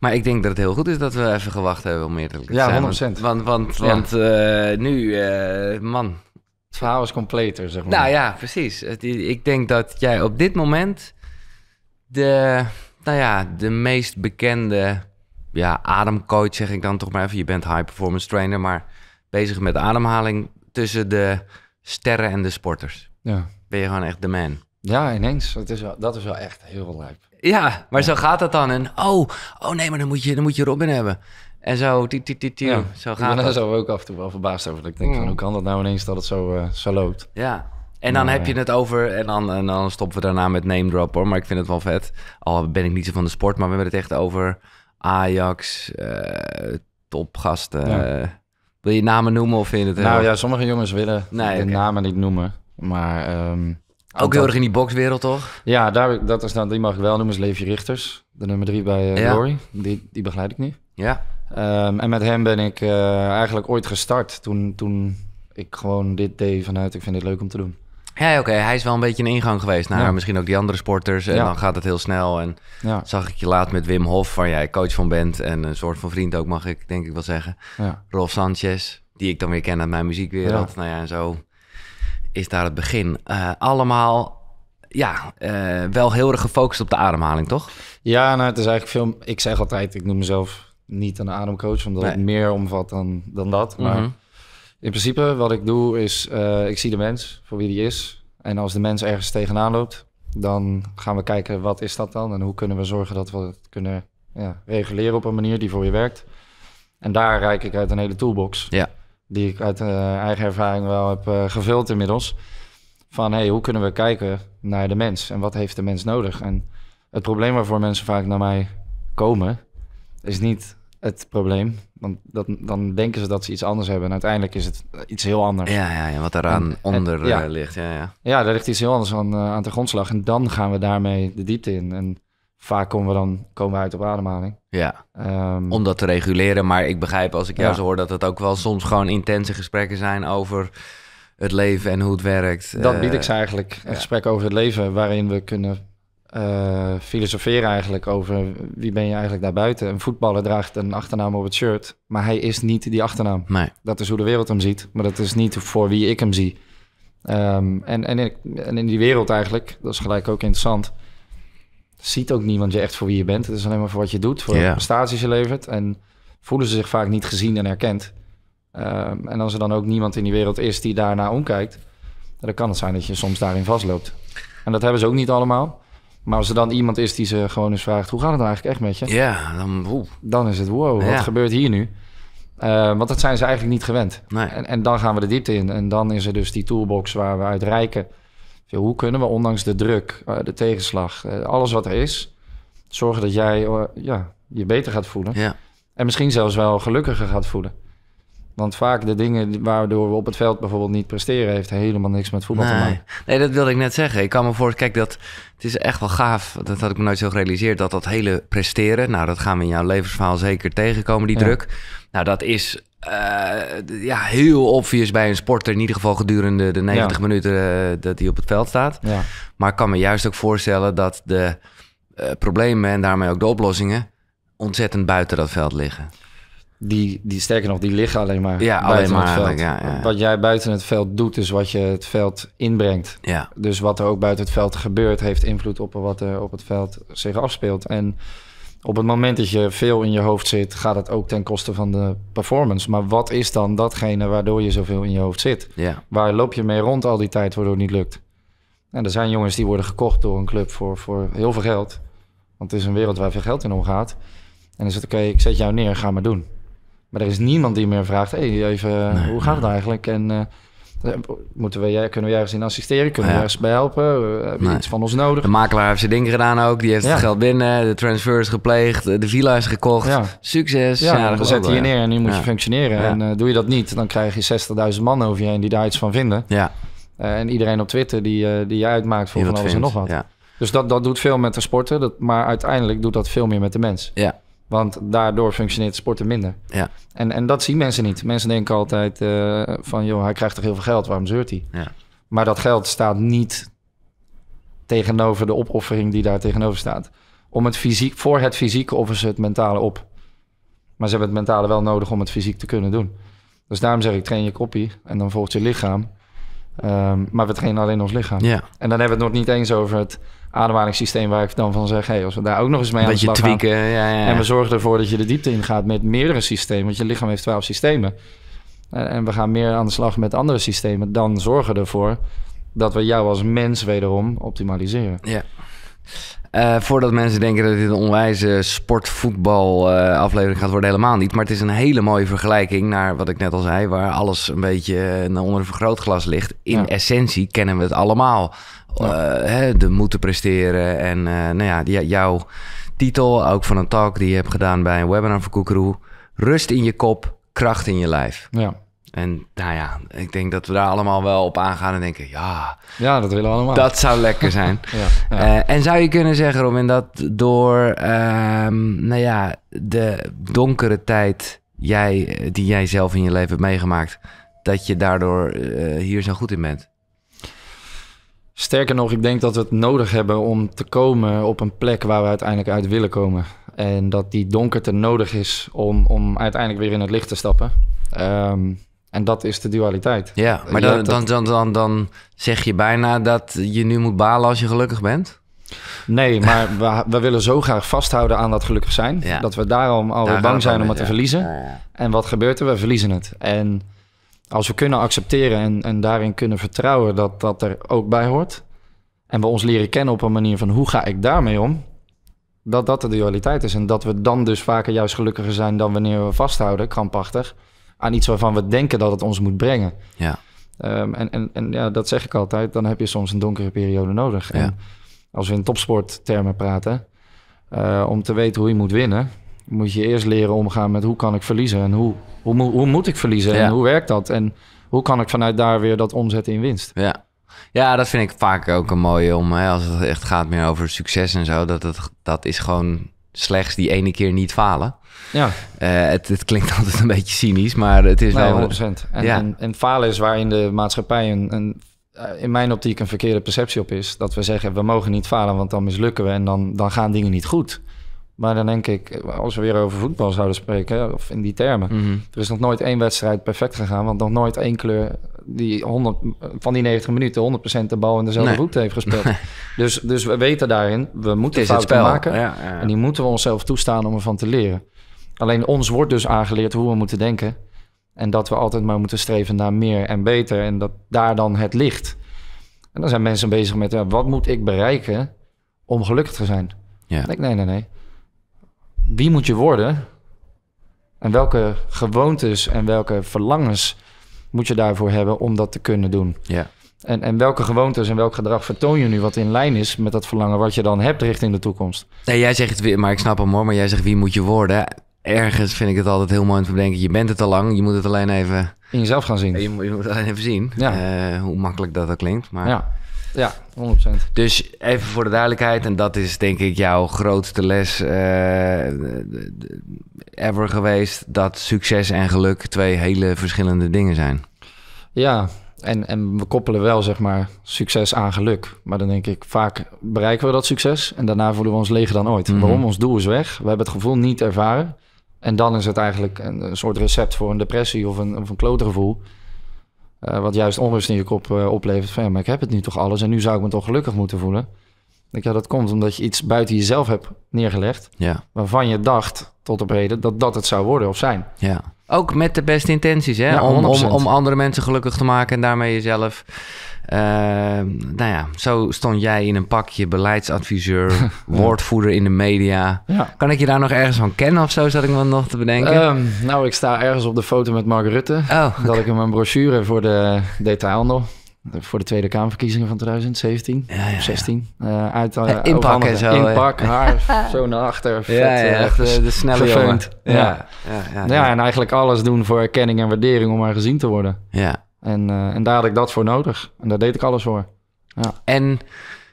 Maar ik denk dat het heel goed is dat we even gewacht hebben om meer te Ja, 100%. Want, want, want, eh, nu, eh, man. Het verhaal is completer, zeg maar. Nou ja, precies. Ik denk dat jij op dit moment de, nou ja, de meest bekende ja, ademcoach, zeg ik dan toch maar even. Je bent high performance trainer, maar bezig met ademhaling tussen de sterren en de sporters. Ja. Ben je gewoon echt de man. Ja, ineens. Dat is wel, dat is wel echt heel belangrijk. Ja, maar zo gaat dat dan. En oh, oh nee, maar dan moet je, dan moet je Robin hebben. En zo, ti, ti, ti, ti. zo gaat dat. dan zou we ook af en toe wel verbaasd over. Dat ik denk van, mm. hoe kan dat nou ineens dat het zo, eh, zo loopt? Ja, en dan heb je eh, het over, en dan, en dan stoppen we daarna met name drop hoor. Maar ik vind het wel vet. Al ben ik niet zo van de sport, maar we hebben het echt over Ajax, eh, topgasten. Wil je namen noemen of vind je het... Nou ja, sommige jongens willen de namen niet noemen. Maar ehm, ook heel erg in die boxwereld, toch? Ja, daar, dat is nou, die mag ik wel noemen, is Leefje Richters. De nummer drie bij uh, Die, die begeleid ik nu. Ja. Ehm, en met hem ben ik eh, eigenlijk ooit gestart toen, toen ik gewoon dit deed vanuit ik vind dit leuk om te doen. Ja, oké. Hij is wel een beetje een ingang geweest naar misschien ook die andere sporters. En dan gaat het heel snel. En ja. zag ik je laat met Wim Hof, waar jij coach van bent. En een soort van vriend ook, mag ik denk ik wel zeggen. Rolf Sanchez, die ik dan weer ken uit mijn muziekwereld. Nou ja, en zo is daar het begin. Eh, allemaal ja, eh, wel heel erg gefocust op de ademhaling, toch? Ja, nou, het is eigenlijk veel. Ik zeg altijd, ik noem mezelf niet een ademcoach, omdat het meer omvat dan, dan dat. Maar mhm. in principe, wat ik doe, is eh, ik zie de mens voor wie die is. En als de mens ergens tegenaan loopt, dan gaan we kijken wat is dat dan en hoe kunnen we zorgen dat we het kunnen ja, reguleren op een manier die voor je werkt. En daar reik ik uit een hele toolbox. Ja die ik uit eh, eigen ervaring wel heb eh, gevuld inmiddels. Van hey, hoe kunnen we kijken naar de mens en wat heeft de mens nodig? En het probleem waarvoor mensen vaak naar mij komen, is niet het probleem. Want dat, dan denken ze dat ze iets anders hebben. En uiteindelijk is het iets heel anders. Ja, ja, ja wat daaraan onder eh, ligt. Ja, ja. ja, daar ligt iets heel anders aan, uh, aan de grondslag. En dan gaan we daarmee de diepte in. En vaak komen we dan komen we uit op ademhaling. Ja, ehm, om dat te reguleren. Maar ik begrijp als ik jou zo hoor dat het ook wel soms gewoon intense gesprekken zijn over het leven en hoe het werkt. Dat bied ik eh, ze eigenlijk, een gesprek over het leven waarin we kunnen eh, filosoferen eigenlijk over wie ben je eigenlijk daarbuiten. Een voetballer draagt een achternaam op het shirt, maar hij is niet die achternaam. Nee. Dat is hoe de wereld hem ziet, maar dat is niet voor wie ik hem zie. Ehm, en, en, in, en in die wereld eigenlijk, dat is gelijk ook interessant ziet ook niemand je echt voor wie je bent. Het is alleen maar voor wat je doet, voor de prestaties je levert. En voelen ze zich vaak niet gezien en herkend. Ehm, en als er dan ook niemand in die wereld is die daarna omkijkt, dan kan het zijn dat je soms daarin vastloopt. En dat hebben ze ook niet allemaal. Maar als er dan iemand is die ze gewoon eens vraagt: hoe gaat het eigenlijk echt met je? Ja, dan, dan is het wow, wat gebeurt hier nu? Ehm, want dat zijn ze eigenlijk niet gewend. Nee. En, en, dan gaan we de diepte in. En dan is er dus die toolbox waar we uit rijken hoe kunnen we ondanks de druk, eh, de tegenslag, eh, alles wat er is, zorgen dat jij eh, ja, je beter gaat voelen. Ja. En misschien zelfs wel gelukkiger gaat voelen. Want vaak de dingen waardoor we op het veld bijvoorbeeld niet presteren, heeft helemaal niks met voetbal nee. te maken. Nee, dat wilde ik net zeggen. Ik kan me voor, kijk, dat het is echt wel gaaf. Dat had ik me nooit zo gerealiseerd. Dat dat hele presteren, nou, dat gaan we in jouw levensverhaal zeker tegenkomen, die druk. Nou, dat is eh, ja, heel obvious bij een sporter. In ieder geval gedurende de 90 minuten eh, dat hij op het veld staat. Ja. Maar ik kan me juist ook voorstellen dat de eh, problemen en daarmee ook de oplossingen ontzettend buiten dat veld liggen. Die, die sterker nog, die liggen alleen maar ja, buiten het veld. Ja, wat jij buiten het veld doet, is wat je het veld inbrengt. Dus wat er ook buiten het veld gebeurt, heeft invloed op wat er op het veld zich afspeelt. En op het moment dat je veel in je hoofd zit, gaat het ook ten koste van de performance. Maar wat is dan datgene waardoor je zoveel in je hoofd zit? Waar loop je mee rond al die tijd waardoor het niet lukt? er zijn jongens die worden gekocht door een club voor, voor heel veel geld. Want het is een wereld waar veel geld in omgaat. En dan is het oké, ik zet jou neer, ga maar doen. Maar er is niemand die meer vraagt, hey, even, eh, hoe gaat het eigenlijk? En eh, Moeten we, kunnen we ergens in assisteren? Kunnen we ergens bij helpen? Eh, Hebben iets van ons nodig? De makelaar heeft zijn ding gedaan ook. Die heeft het geld binnen. De transfer is gepleegd. De villa is gekocht. Succes. Ja, dan zet je neer en nu moet je functioneren. En eh, doe je dat niet, dan krijg je 60.000 man over je heen die daar iets van vinden. Ja. Eh, en iedereen op Twitter die, die je uitmaakt voor van alles en nog wat. Dus dat, dat doet veel met de sporten. Dat, maar uiteindelijk doet dat veel meer met de mens. Ja. Want daardoor functioneert sporten minder. Ja. En, en dat zien mensen niet. Mensen denken altijd eh, van, joh, hij krijgt toch heel veel geld, waarom zeurt hij? Ja. Maar dat geld staat niet tegenover de opoffering die daar tegenover staat. Om het fysiek, voor het fysieke offeren ze het mentale op. Maar ze hebben het mentale wel nodig om het fysiek te kunnen doen. Dus daarom zeg ik, train je koppie en dan volgt je lichaam. Ehm, maar we trainen alleen ons lichaam. Ja. En dan hebben we het nog niet eens over het ademhalingssysteem waar ik dan van zeg... hey, als we daar ook nog eens mee aan de slag tweaken, twikken. Ja, ja. en we zorgen ervoor dat je de diepte ingaat met meerdere systemen... want je lichaam heeft twaalf systemen. En we gaan meer aan de slag met andere systemen. Dan zorgen we ervoor dat we jou als mens wederom optimaliseren. Ja. Eh, voordat mensen denken dat dit een onwijze sportvoetbal uh, aflevering gaat worden, helemaal niet. Maar het is een hele mooie vergelijking naar wat ik net al zei, waar alles een beetje eh, onder een vergrootglas ligt. In essentie kennen we het allemaal. Hè, de moeten presteren en nou ja, die, jouw titel, ook van een talk die je hebt gedaan bij een webinar van Koekeroe. Rust in je kop, kracht in je lijf. Ja. En nou ja, ik denk dat we daar allemaal wel op aangaan en denken, ja, ja dat willen we allemaal. Dat zou lekker zijn. ja, eh, en zou je kunnen zeggen, Robin, dat door ehm, nou ja, de donkere tijd jij, die jij zelf in je leven hebt meegemaakt, dat je daardoor eh, hier zo goed in bent? Sterker nog, ik denk dat we het nodig hebben om te komen op een plek waar we uiteindelijk uit willen komen. En dat die donkerte nodig is om, om uiteindelijk weer in het licht te stappen. Um, en dat is de dualiteit. Ja, maar dan, dan, dan, dan, zeg je bijna dat je nu moet balen als je gelukkig bent? Nee, maar we, we, willen zo graag vasthouden aan dat gelukkig zijn. Dat we daarom al bang zijn om het te verliezen. en wat gebeurt er? We verliezen het. En als we kunnen accepteren en, en daarin kunnen vertrouwen dat dat er ook bij hoort. En we ons leren kennen op een manier van hoe ga ik daarmee om. Dat dat de dualiteit is. En dat we dan dus vaker juist gelukkiger zijn dan wanneer we vasthouden, krampachtig aan iets waarvan we denken dat het ons moet brengen. Ja. Ehm, en en, en ja, dat zeg ik altijd, dan heb je soms een donkere periode nodig. Ja. als we in topsporttermen praten, eh, om te weten hoe je moet winnen, moet je eerst leren omgaan met hoe kan ik verliezen en hoe, hoe, hoe moet ik verliezen en hoe werkt dat en hoe kan ik vanuit daar weer dat omzetten in winst. Ja. Ja, dat vind ik vaak ook een mooie om, als het echt gaat meer over succes en zo, dat, dat, dat is gewoon slechts die ene keer niet falen. Ja. Eh, het, het, klinkt altijd een beetje cynisch, maar het is wel... 100%. En, en, falen is waar in de maatschappij een, een, eh, in mijn optiek een verkeerde perceptie op is. Dat we zeggen, we mogen niet falen, want dan mislukken we en dan, dan gaan dingen niet goed. Maar dan denk ik, als we weer over voetbal zouden spreken, of in die termen. Mhm. Er is nog nooit één wedstrijd perfect gegaan, want nog nooit één kleur die 100, van die 90 minuten 100% de bal in dezelfde voet heeft gespeeld. Dus, dus we weten daarin, we moeten fouten maken. En die moeten we onszelf toestaan om ervan te leren. Alleen ons wordt dus aangeleerd hoe we moeten denken. En dat we altijd maar moeten streven naar meer en beter. En dat daar dan het ligt. En dan zijn mensen bezig met wat moet ik bereiken om gelukkig te zijn? Ja. nee, nee, nee. Wie moet je worden? En welke gewoontes en welke verlangens moet je daarvoor hebben om dat te kunnen doen. Ja. En, en welke gewoontes en welk gedrag vertoon je nu wat in lijn is met dat verlangen wat je dan hebt richting de toekomst? Nee, jij zegt het weer, maar ik snap hem hoor, maar jij zegt wie moet je worden? Ergens vind ik het altijd heel mooi om te bedenken, je bent het al lang, je moet het alleen even... In jezelf gaan zien. Je moet, het alleen even zien, eh, hoe makkelijk dat ook klinkt. Maar... Ja. Ja, 100%. Dus even voor de duidelijkheid, en dat is denk ik jouw grootste les eh, ever geweest: dat succes en geluk twee hele verschillende dingen zijn. Ja, en, en we koppelen wel zeg maar succes aan geluk. Maar dan denk ik, vaak bereiken we dat succes en daarna voelen we ons leger dan ooit. Mhm. Waarom? Ons doel is weg. We hebben het gevoel niet ervaren. En dan is het eigenlijk een, soort recept voor een depressie of een, of een klotergevoel. Eh, wat juist onrust in je kop eh, oplevert van ja, maar ik heb het nu toch alles en nu zou ik me toch gelukkig moeten voelen. Ik, ja, dat komt omdat je iets buiten jezelf hebt neergelegd. Waarvan je dacht tot op heden dat dat het zou worden of zijn. Ja. Ook met de beste intenties, hè? om, om, andere mensen gelukkig te maken en daarmee jezelf. Uh, nou ja, zo stond jij in een pakje beleidsadviseur, woordvoerder in de media. Kan ik je daar nog ergens van kennen of zo, zat ik me nog te bedenken? Ehm, nou, ik sta ergens op de foto met Mark Rutte. Oh. Dat ik in mijn brochure voor de detailhandel voor de Tweede Kamerverkiezingen van 2017 ja, 16. Uh, eh, uit, uh, inpak en zo. Inpak, haar zo naar achter. Vet, ja, eh, echt de, snelle jongen. Ja. Ja, en eigenlijk alles doen voor erkenning en waardering om maar gezien te worden. Ja. En, en daar had ik dat voor nodig. En daar deed ik alles voor. Ja. En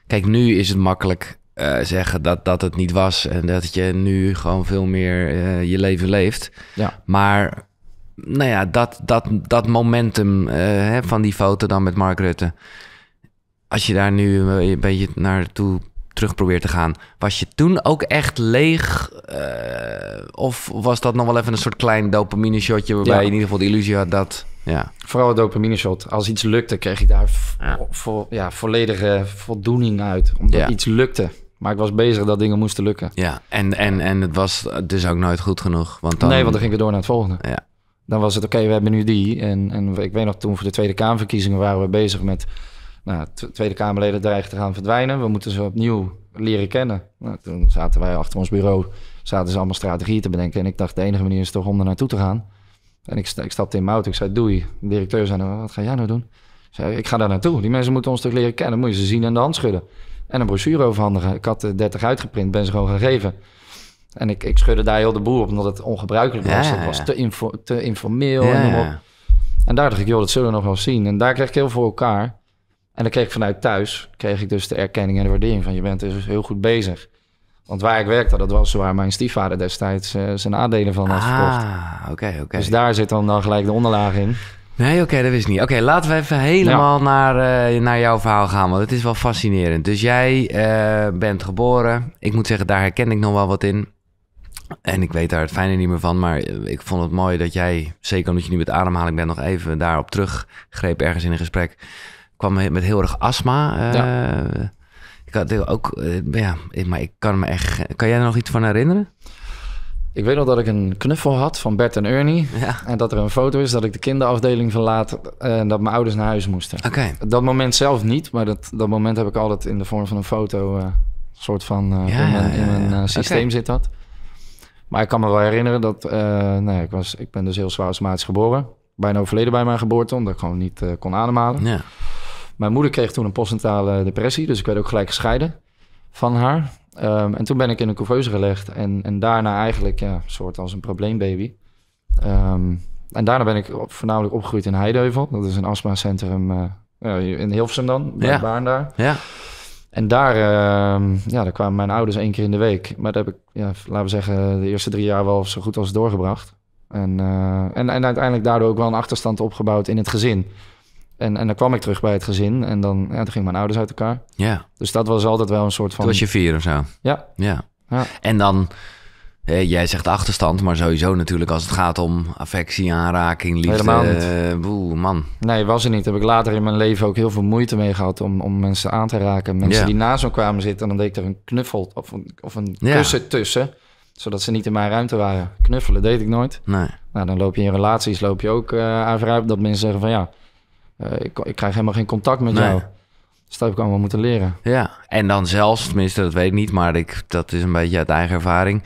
kijk, nu is het makkelijk zeggen dat, dat het niet was. En dat je nu gewoon veel meer je leven leeft. Ja. Maar nou ja, dat, dat, dat momentum eh, hè, van die foto dan met Mark Rutte. Als je daar nu een beetje naartoe terug probeert te gaan. Was je toen ook echt leeg? Eh, of was dat nog wel even een soort klein dopamine shotje... waarbij je in ieder geval de illusie had dat... Ja. Vooral het dopamine shot. Als iets lukte, kreeg ik daar ja. ja, volledige voldoening uit. Omdat iets lukte. Maar ik was bezig dat dingen moesten lukken. Ja, en, en, en het was dus ook nooit goed genoeg. Want dan... Nee, want dan ging ik door naar het volgende. Ja dan was het oké, we hebben nu die. En, en ik weet nog, toen voor de Tweede Kamerverkiezingen waren we bezig met... Nou, Tweede Kamerleden dreigen te gaan verdwijnen. We moeten ze opnieuw leren kennen. Nou, toen zaten wij achter ons bureau, zaten ze allemaal strategieën te bedenken. En ik dacht, de enige manier is toch om er naartoe te gaan. En ik, ik stapte in mout, ik zei, doei. De directeur zei, nou, wat ga jij nou doen? Ik zei, ik ga daar naartoe. Die mensen moeten ons toch leren kennen. moet je ze zien en de hand schudden. En een brochure overhandigen. Ik had 30 eh, uitgeprint, ben ze gewoon gegeven. En ik, ik schudde daar heel de boel, op, omdat het ongebruikelijk was. Het was te, te informeel. En, en, daar dacht ik, joh, dat zullen we nog wel zien. En daar kreeg ik heel voor elkaar. En dan kreeg ik vanuit thuis, kreeg ik dus de erkenning en de waardering van... je bent dus heel goed bezig. Want waar ik werkte, dat was waar mijn stiefvader destijds eh, zijn aandelen van had gekocht ah, oké, oké. Dus daar zit dan, dan gelijk de onderlaag in. Nee, oké, dat wist ik niet. Oké, laten we even helemaal naar, eh, naar jouw verhaal gaan, want het is wel fascinerend. Dus jij eh, bent geboren. Ik moet zeggen, daar herken ik nog wel wat in. En ik weet daar het fijne niet meer van, maar eh, ik vond het mooi dat jij, zeker omdat je nu met ademhaling bent, nog even daarop teruggreep ergens in een gesprek. Kwam met heel erg astma. Eh, ja. Ik had ook, eh, ja, maar ik kan me echt. Kan jij er nog iets van herinneren? Ik weet nog dat ik een knuffel had van Bert en Ernie. En dat er een foto is dat ik de kinderafdeling verlaat en dat mijn ouders naar huis moesten. Oké. Dat moment zelf niet, maar dat, dat moment heb ik altijd in de vorm van een foto. soort van in mijn, in mijn systeem zit dat. Maar ik kan me wel herinneren dat, uh, ik, was, ik ben dus heel zwaar astmatisch geboren. Bijna overleden bij mijn geboorte, omdat ik gewoon niet eh, kon ademhalen. Ja. Mijn moeder kreeg toen een postnatale depressie, dus ik werd ook gelijk gescheiden van haar. Ehm, en toen ben ik in een couveuse gelegd en, en daarna eigenlijk, ja, soort als een probleembaby. Ehm, en daarna ben ik voornamelijk opgegroeid in Heideuvel. Dat is een astmacentrum uh, in Hilversum dan, bij ja. Baan daar. Ja. En daar, ehm, ja, daar kwamen mijn ouders één keer in de week. Maar dat heb ik, ja, laten we zeggen, de eerste drie jaar wel zo goed als doorgebracht. En, eh, en, en uiteindelijk daardoor ook wel een achterstand opgebouwd in het gezin. En, en dan kwam ik terug bij het gezin en dan, ja, toen gingen mijn ouders uit elkaar. Ja. Dus dat was altijd wel een soort van... Toen was je vier of zo? Ja. ja. En dan jij zegt achterstand, maar sowieso natuurlijk als het gaat om affectie, aanraking, liefde. Helemaal eh, Boe, man. Nee, was er niet. Heb ik later in mijn leven ook heel veel moeite mee gehad om, om mensen aan te raken. Mensen die naast me kwamen zitten, dan deed ik er een knuffel of een, of een kussen tussen. Zodat ze niet in mijn ruimte waren. Knuffelen deed ik nooit. Nee. Nou, dan loop je in relaties loop je ook uh, aan vooruit dat mensen zeggen van ja, eh, ik, ik, krijg helemaal geen contact met jou. Dus dat heb ik allemaal moeten leren. Ja, en dan zelfs, tenminste dat weet ik niet, maar ik, dat is een beetje uit eigen ervaring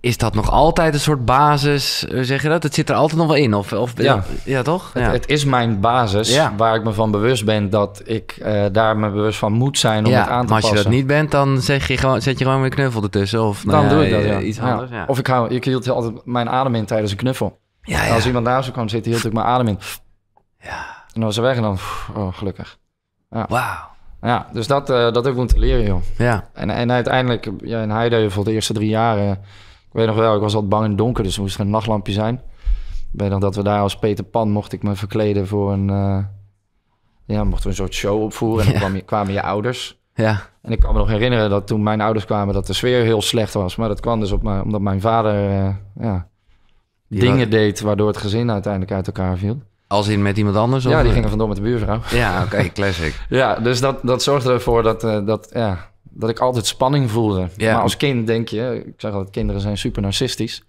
is dat nog altijd een soort basis, eh, zeg je dat? Het zit er altijd nog wel in, of, of ja. Eh, ja, toch? Ja. Het, is mijn basis waar ik me van bewust ben dat ik eh, daar me bewust van moet zijn om het aan te passen. Maar als je dat niet bent, dan zeg je gewoon, zet je gewoon weer knuffel ertussen. Of, dan nou doe ik dat, Iets anders, Of ik, hou, ik hield altijd mijn adem in tijdens een knuffel. Ja, Als iemand naast me kwam zitten, hield ik mijn adem in. Ja. En dan was ze weg en dan, oh, gelukkig. Wauw. Ja, dus dat, uh, dat ik moeten leren, joh. Ja. En, en uiteindelijk, ja, in Heideuvel, de eerste drie jaren ik weet nog wel, ik was altijd bang in het donker, dus er moest een nachtlampje zijn. Ik weet nog dat we daar als Peter Pan mocht ik me verkleden voor een... Eh, ja, mochten we een soort show opvoeren en dan kwamen je, kwamen je ouders. Ja. En ik kan me nog herinneren dat toen mijn ouders kwamen, dat de sfeer heel slecht was. Maar dat kwam dus op omdat mijn vader eh, ja, dingen deed waardoor het gezin uiteindelijk uit elkaar viel. Als in met iemand anders? Ja, die eh? gingen vandoor met de buurvrouw. Ja, oké, classic. ja, dus dat, dat zorgde ervoor dat, dat ja, dat ik altijd spanning voelde. Maar als kind denk je, ik zeg altijd, kinderen zijn super narcistisch.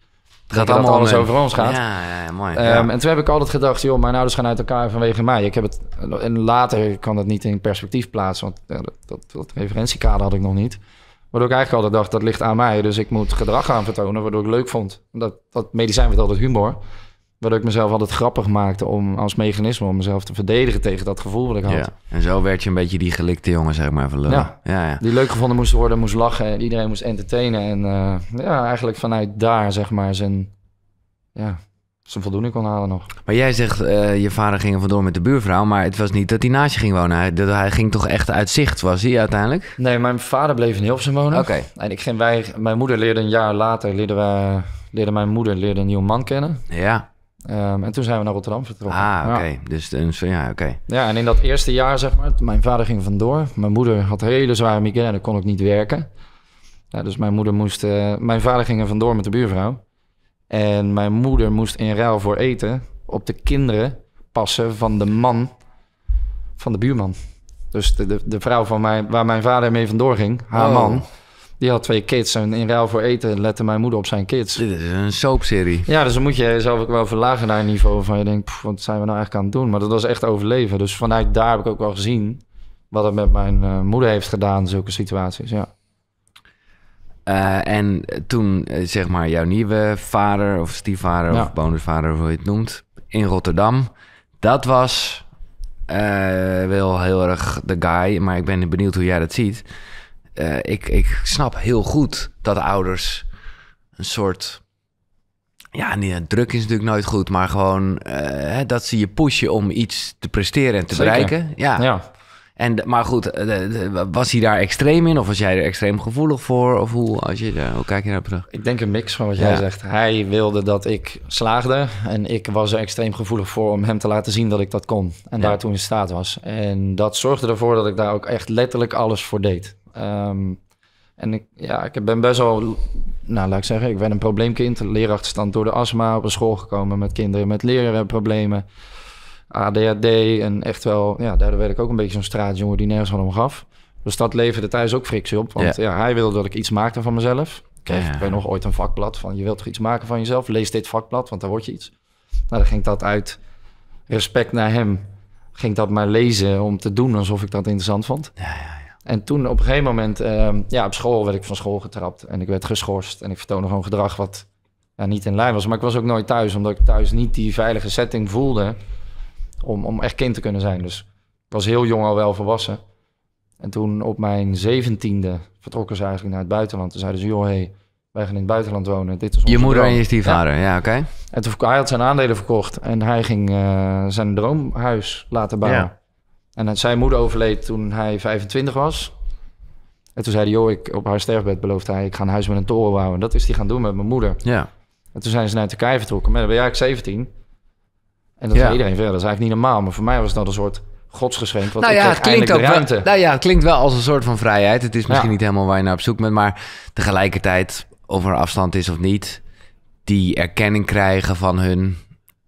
Het allemaal alles over ons gaat. Ja, ja mooi. Ehm, en toen heb ik altijd gedacht, joh, mijn ouders gaan uit elkaar vanwege mij. Ik heb het, en later kan dat niet in perspectief plaatsen, want dat, referentiekader had ik nog niet. Waardoor ik eigenlijk altijd dacht, dat ligt aan mij, dus ik moet gedrag gaan vertonen, waardoor ik leuk vond. Dat, dat medicijn werd altijd humor. Waardoor ik mezelf altijd grappig maakte om als mechanisme om mezelf te verdedigen tegen dat gevoel dat ik had. En zo werd je een beetje die gelikte jongen, zeg maar. Van ja. ja. Die leuk gevonden moest worden, moest lachen en iedereen moest entertainen. En eh, ja, eigenlijk vanuit daar, zeg maar, zijn, ja, zijn voldoening kon halen nog. Maar jij zegt, eh, je vader ging er vandoor met de buurvrouw, maar het was niet dat hij naast je ging wonen. Hij, dat, hij ging toch echt uit zicht, was hij uiteindelijk? Nee, mijn vader bleef in Hilversum wonen. Oké. En ik ging, wij, mijn moeder leerde een jaar later, leerde, leerde mijn moeder leerde een nieuwe man kennen. Ja. Ehm, en toen zijn we naar Rotterdam vertrokken. Ah, oké. Okay. Dus, ja. Dus, ja, oké. Ja, en in dat eerste jaar, zeg maar, mijn vader ging vandoor. Mijn moeder had hele zware migraine, kon ook niet werken. Ja, dus mijn moeder moest... Eh, mijn vader ging er vandoor met de buurvrouw. En mijn moeder moest in ruil voor eten op de kinderen passen van de man van de buurman. Dus de, de, de vrouw van mij, waar mijn vader mee vandoor ging, haar oh. man die had twee kids en in ruil voor eten lette mijn moeder op zijn kids. Dit is een soapserie. Ja, dus dan moet je zelf ook wel verlagen naar een niveau van je denkt, wat zijn we nou eigenlijk aan het doen? Maar dat was echt overleven. Dus vanuit daar heb ik ook wel gezien wat het met mijn eh, moeder heeft gedaan, zulke situaties, ja. Eh, en toen, eh, zeg maar, jouw nieuwe vader of stiefvader of bonusvader, hoe je het noemt, in Rotterdam. Dat was wel heel erg de guy, maar ik ben benieuwd hoe jij dat ziet. Eh, ik, ik snap heel goed dat ouders een soort. Ja, nee, druk is natuurlijk nooit goed, maar gewoon eh, dat ze je pushen om iets te presteren en te bereiken. Ja. ja. En, maar goed, eh, was hij daar extreem in of was jij er extreem gevoelig voor? Of hoe, als je, hoe kijk je naar terug? Ik denk een mix van wat jij zegt. Hij wilde dat ik slaagde en ik was er extreem gevoelig voor om hem te laten zien dat ik dat kon. En daartoe in staat was. En dat zorgde ervoor dat ik daar ook echt letterlijk alles voor deed. Um, en ik, ja, ik ben best wel, nou laat ik zeggen, ik ben een probleemkind. Leerachterstand door de astma op een school gekomen met kinderen met lerarenproblemen. ADHD en echt wel, ja, daardoor werd ik ook een beetje zo'n straatjongen die nergens van hem gaf. Dus dat leverde thuis ook frictie op. Want ja. hij wilde dat ik iets maakte van mezelf. Kreeg ik weet nog ooit een vakblad van je wilt toch iets maken van jezelf? Lees dit vakblad, want daar word je iets. Nou, dan ging dat uit respect naar hem. Ging dat maar lezen om te doen alsof ik dat interessant vond. Ja, en toen op een gegeven moment, ehm, ja, op school werd ik van school getrapt. En ik werd geschorst. En ik vertoonde gewoon gedrag wat ja, niet in lijn was. Maar ik was ook nooit thuis, omdat ik thuis niet die veilige setting voelde. Om, om echt kind te kunnen zijn. Dus ik was heel jong al wel volwassen. En toen op mijn zeventiende vertrokken ze eigenlijk naar het buitenland. Toen zeiden ze, joh, hey, wij gaan in het buitenland wonen. Dit is je moeder en je stiefvader, ja, oké. En toen, hij had zijn aandelen verkocht en hij ging eh, zijn droomhuis laten bouwen. Ja. En eh, zijn moeder overleed toen hij 25 was. En toen zei hij, joh, ik, op haar sterfbed beloofde hij... ik ga een huis met een toren bouwen. En dat is hij gaan doen met mijn moeder. Ja. En toen zijn ze naar Turkije vertrokken. Maar dan ben jij 17. En dat ja. iedereen verder. Dat is eigenlijk niet normaal. Maar voor mij was dat een soort godsgeschenk. Nou, nou ja, het klinkt wel, nou ja, klinkt wel als een soort van vrijheid. Het is misschien niet helemaal waar je naar op zoek bent. Maar tegelijkertijd, of er afstand is of niet... die erkenning krijgen van hun...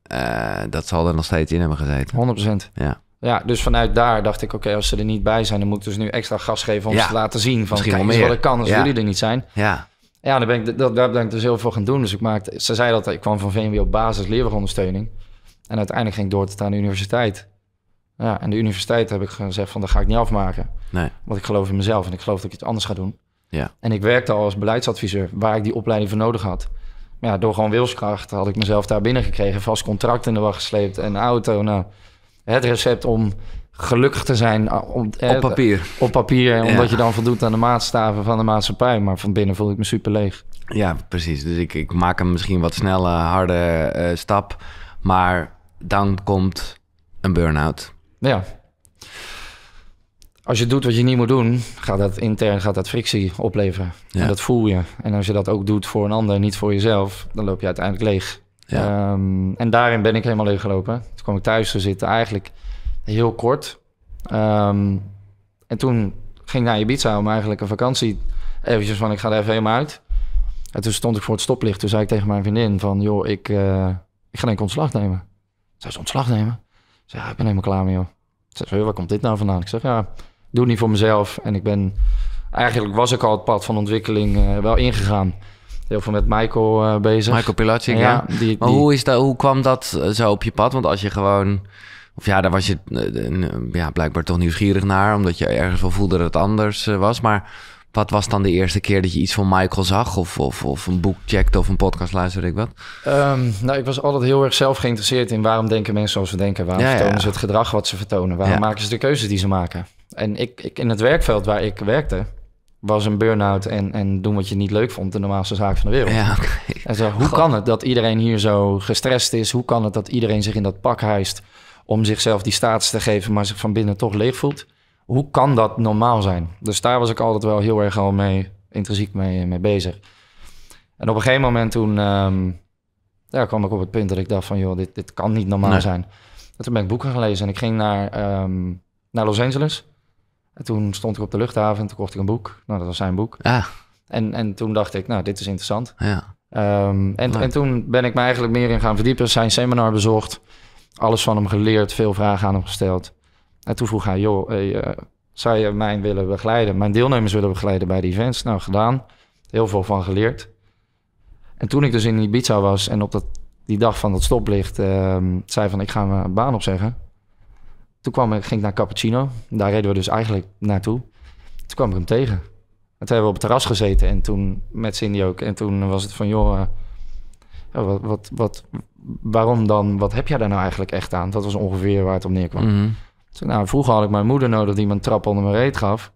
Eh, dat zal er nog steeds in hebben gezeten. 100 Ja. Ja, dus vanuit daar dacht ik, oké, als ze er niet bij zijn, dan moet ik dus nu extra gas geven om ze te laten zien van Misschien kijk eens wat ik kan als jullie er niet zijn. Ja. Ja, daar ben, ik, dat, daar ben ik dus heel veel gaan doen. Dus ik maakte, ze zei dat ik kwam van op basis ondersteuning En uiteindelijk ging ik door tot aan de universiteit. Ja, en de universiteit heb ik gezegd van, dat ga ik niet afmaken. Nee. Want ik geloof in mezelf en ik geloof dat ik iets anders ga doen. Ja. En ik werkte al als beleidsadviseur, waar ik die opleiding voor nodig had. Maar ja, door gewoon wilskracht had ik mezelf daar binnen gekregen. Vast contract in de wacht gesleept en auto. Nou, het recept om gelukkig te zijn ah, eh, op papier. Op papier, omdat je dan voldoet aan de maatstaven van de maatschappij. Maar van binnen voel ik me super leeg. Ja, precies. Dus ik, ik maak hem misschien wat snelle, harde eh, stap. Maar dan komt een burn-out. Ja. Als je doet wat je niet moet doen, gaat dat intern gaat dat frictie opleveren. En dat voel je. En als je dat ook doet voor een ander, niet voor jezelf, dan loop je uiteindelijk leeg. Ja. Ehm, en daarin ben ik helemaal leeggelopen. Toen kwam ik thuis te zitten, eigenlijk heel kort. Ehm, en toen ging ik naar Ibiza om eigenlijk een vakantie... eventjes van, ik ga er even helemaal uit. En toen stond ik voor het stoplicht. Toen zei ik tegen mijn vriendin van... joh, ik, eh, ik ga denk ontslag nemen. Zij ze ontslag nemen? Ik ja, ik ben helemaal klaar mee, joh. Ze zei, waar komt dit nou vandaan? Ik zeg, ja, doe het niet voor mezelf. En ik ben... Eigenlijk was ik al het pad van ontwikkeling eh, wel ingegaan heel veel met Michael uh, bezig. Michael Pilatschik, ja. maar die... Hoe, is dat, hoe kwam dat eh, zo op je pad? Want als je gewoon... Of ja, daar was je eh, ja, blijkbaar toch nieuwsgierig naar... omdat je ergens wel voelde dat het anders was. Maar wat was dan de eerste keer dat je iets van Michael zag? Of, of, of een boek checkte of een podcast luisterde, ik wat? Um, nou, ik was altijd heel erg zelf geïnteresseerd in... waarom denken mensen zoals ze denken? Waarom ja, vertonen ze het gedrag wat ze vertonen? Waarom maken ze de keuzes die ze maken? En ik, ik, in het werkveld waar ik werkte was een burn-out en, en doen wat je niet leuk vond, de normaalste zaak van de wereld. Ja, okay. en hoe kan het dat iedereen hier zo gestrest is? Hoe kan het dat iedereen zich in dat pak hijst om zichzelf die status te geven, maar zich van binnen toch leeg voelt? Hoe kan dat normaal zijn? Dus daar was ik altijd wel heel erg al mee, intrinsiek mee, mee bezig. En op een gegeven moment toen um, ja, kwam ik op het punt dat ik dacht van... joh, dit, dit kan niet normaal zijn. Dat toen ben ik boeken gelezen en ik ging naar, ehm, naar Los Angeles toen stond ik op de luchthaven en toen kocht ik een boek. Nou, dat was zijn boek. Ja. Ah. En, en toen dacht ik, nou, dit is interessant. Ja. Ehm, en, en toen ben ik me eigenlijk meer in gaan verdiepen. Zijn seminar bezocht, alles van hem geleerd, veel vragen aan hem gesteld. En toen vroeg hij, joh, eh, eh, zou je mij willen begeleiden? Mijn deelnemers willen begeleiden bij die events. Nou, gedaan. Heel veel van geleerd. En toen ik dus in Ibiza was en op dat, die dag van dat stoplicht... Uh, zei van, ik ga een baan opzeggen. Toen kwam, ging ik naar Cappuccino. Daar reden we dus eigenlijk naartoe. Toen kwam ik hem tegen. toen hebben we op het terras gezeten en toen met Cindy ook. En toen was het van, joh, eh, wat, wat, wat, waarom dan? Wat heb jij daar nou eigenlijk echt aan? Dat was ongeveer waar het op neerkwam. Mm -hmm. nou, vroeger had ik mijn moeder nodig die me een trap onder mijn reet gaf.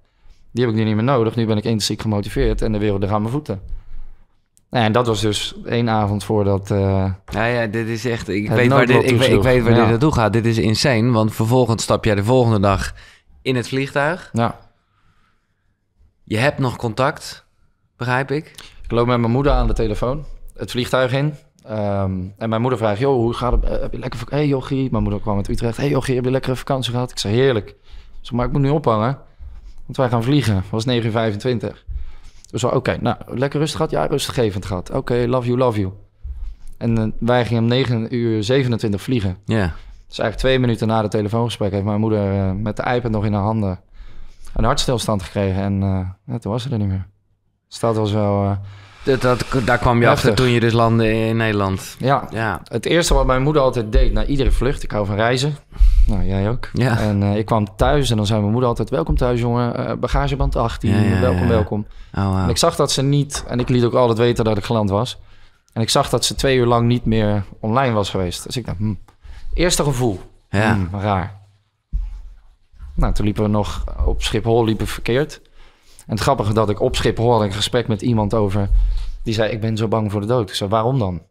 Die heb ik nu niet meer nodig. Nu ben ik intrinsiek gemotiveerd en de wereld er aan mijn voeten en dat was dus één avond voordat. Uh, nou ja, dit is echt. Ik weet, waar dit, ik, weet waar dit naartoe gaat. Dit is insane. Want vervolgens stap jij de volgende dag in het vliegtuig. Ja. Je hebt nog contact, begrijp ik. Ik loop met mijn moeder aan de telefoon, het vliegtuig in. Ehm, en mijn moeder vraagt: Joh, hoe gaat het? Eh, heb je lekker vakantie? Hey, Jochie. Mijn moeder kwam uit Utrecht. Hey, Jochie, heb je lekkere vakantie gehad? Ik zei: Heerlijk. Ze maar ik moet nu ophangen, want wij gaan vliegen. Het was 9:25. Dus oké, nou, lekker rustig gehad? Ja, rustgevend gehad. Oké, love you, love you. En eh, wij gingen om 9 uur 27 vliegen. Ja. Yeah. Dus eigenlijk twee minuten na het telefoongesprek heeft mijn moeder eh, met de iPad nog in haar handen een hartstilstand gekregen. En eh, toen was ze er niet meer. Dus dat was wel... Dat, dat, daar kwam je af achter toen je dus landde in Nederland. Ja. ja. Het eerste wat mijn moeder altijd deed na iedere vlucht, ik hou van reizen. Nou, jij ook. En eh, ik kwam thuis en dan zei mijn moeder altijd... Welkom thuis, jongen. Eh, bagageband 18. welkom, welkom. Oh, en ik zag dat ze niet... En ik liet ook altijd weten dat ik geland was. En ik zag dat ze twee uur lang niet meer online was geweest. Dus ik dacht, hm. Eerste gevoel. Hm, raar. Nou, toen liepen we nog op Schiphol liepen verkeerd. En het grappige dat ik op Schiphol had een gesprek met iemand over... Die zei, ik ben zo bang voor de dood. Ik zei, waarom dan?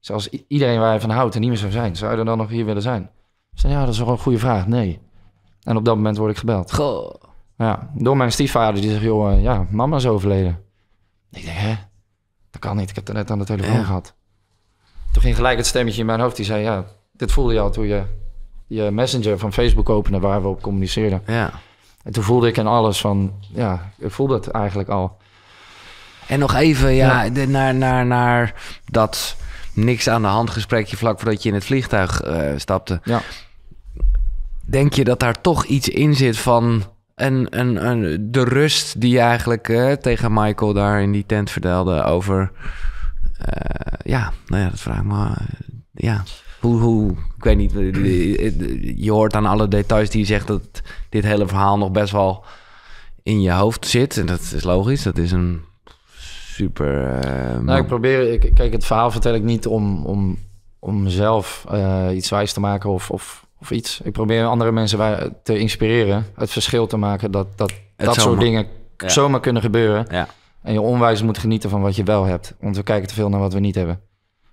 Zoals iedereen waar je van houdt en niet meer zou zijn, zou je er dan nog hier willen zijn? Ik zei, ja, dat is wel een goede vraag. Nee. En op dat moment word ik gebeld. Goh. Ja, door mijn stiefvader. Die zegt, joh, eh, ja, mama is overleden. Ik denk, hè? Dat kan niet. Ik heb het net aan de telefoon gehad. Toen ging gelijk het stemmetje in mijn hoofd. Die zei, ja, dit voelde je al toen je je messenger van Facebook opende... waar we op communiceerden. Ja. En toen voelde ik en alles van, ja, ik voelde het eigenlijk al. En nog even, ja, naar, naar, naar dat niks aan de hand gesprekje vlak voordat je in het vliegtuig eh, stapte. Ja denk je dat daar toch iets in zit van een, een, een, de rust die je eigenlijk eh, tegen Michael daar in die tent vertelde over. Eh, ja, nou ja, dat vraag ik me. Eh, ja, hoe, hoe, ik weet niet. Je hoort aan alle details die je zegt dat dit hele verhaal nog best wel in je hoofd zit. En dat is logisch, dat is een super. nou, ik probeer. Ik, kijk, het verhaal vertel ik niet om, om, om iets wijs te maken of, of of iets. Ik probeer andere mensen te inspireren, het verschil te maken dat dat, dat soort dingen zomaar kunnen gebeuren. Ja. En je onwijs moet genieten van wat je wel hebt. Want we kijken te veel naar wat we niet hebben.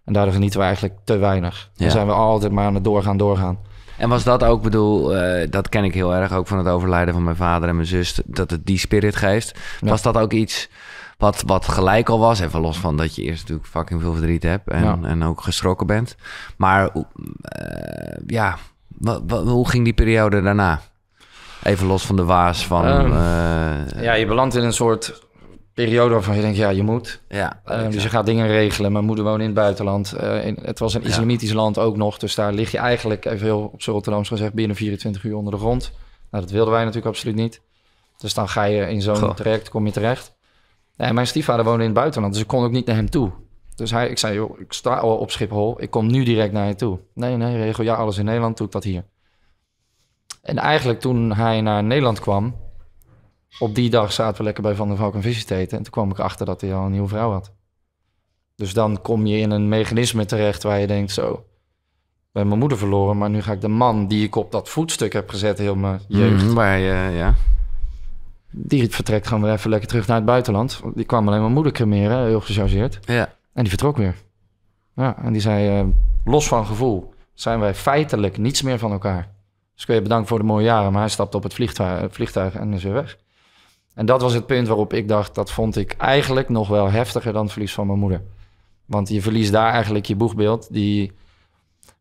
En daardoor genieten we eigenlijk te weinig. Dan zijn we altijd maar aan het doorgaan, doorgaan. En was dat ook, bedoel, eh, dat ken ik heel erg ook van het overlijden van mijn vader en mijn zus, dat het die spirit geeft. Was dat ook iets wat, wat gelijk al was. Even los van dat je eerst natuurlijk fucking veel verdriet hebt en, en ook geschrokken bent. Maar eh, ja, wat, hoe ging die periode daarna? Even los van de waas van... Ehm, eh, ja, je belandt in een soort periode waarvan je denkt, ja, je moet. Ja, ehm, dus je gaat dingen regelen. Mijn moeder woonde in het buitenland. Eh, in, het was een islamitisch land ook nog. Dus daar lig je eigenlijk, even heel op z'n Rotterdams gezegd, binnen 24 uur onder de grond. Nou, dat wilden wij natuurlijk absoluut niet. Dus dan ga je in zo'n traject, kom je terecht. En mijn stiefvader woonde in het buitenland, dus ik kon ook niet naar hem toe. Dus hij, ik zei, joh, ik sta al op Schiphol, ik kom nu direct naar je toe. Nee, nee, regel ja alles in Nederland, doe ik dat hier. En eigenlijk toen hij naar Nederland kwam, op die dag zaten we lekker bij Van der Valk een eten. En toen kwam ik achter dat hij al een nieuwe vrouw had. Dus dan kom je in een mechanisme terecht waar je denkt, zo, ben mijn moeder verloren, maar nu ga ik de man die ik op dat voetstuk heb gezet heel mijn mm, jeugd. maar, eh, ja. Die vertrekt gewoon weer even lekker terug naar het buitenland. Die kwam alleen mijn moeder cremeren, heel gechargeerd. Ja. En die vertrok weer. Ja, en die zei, eh, los van gevoel, zijn wij feitelijk niets meer van elkaar. Dus kun je bedanken voor de mooie jaren, maar hij stapte op het vliegtuig, vliegtuig en is weer weg. En dat was het punt waarop ik dacht, dat vond ik eigenlijk nog wel heftiger dan het verlies van mijn moeder. Want je verliest daar eigenlijk je boegbeeld, die,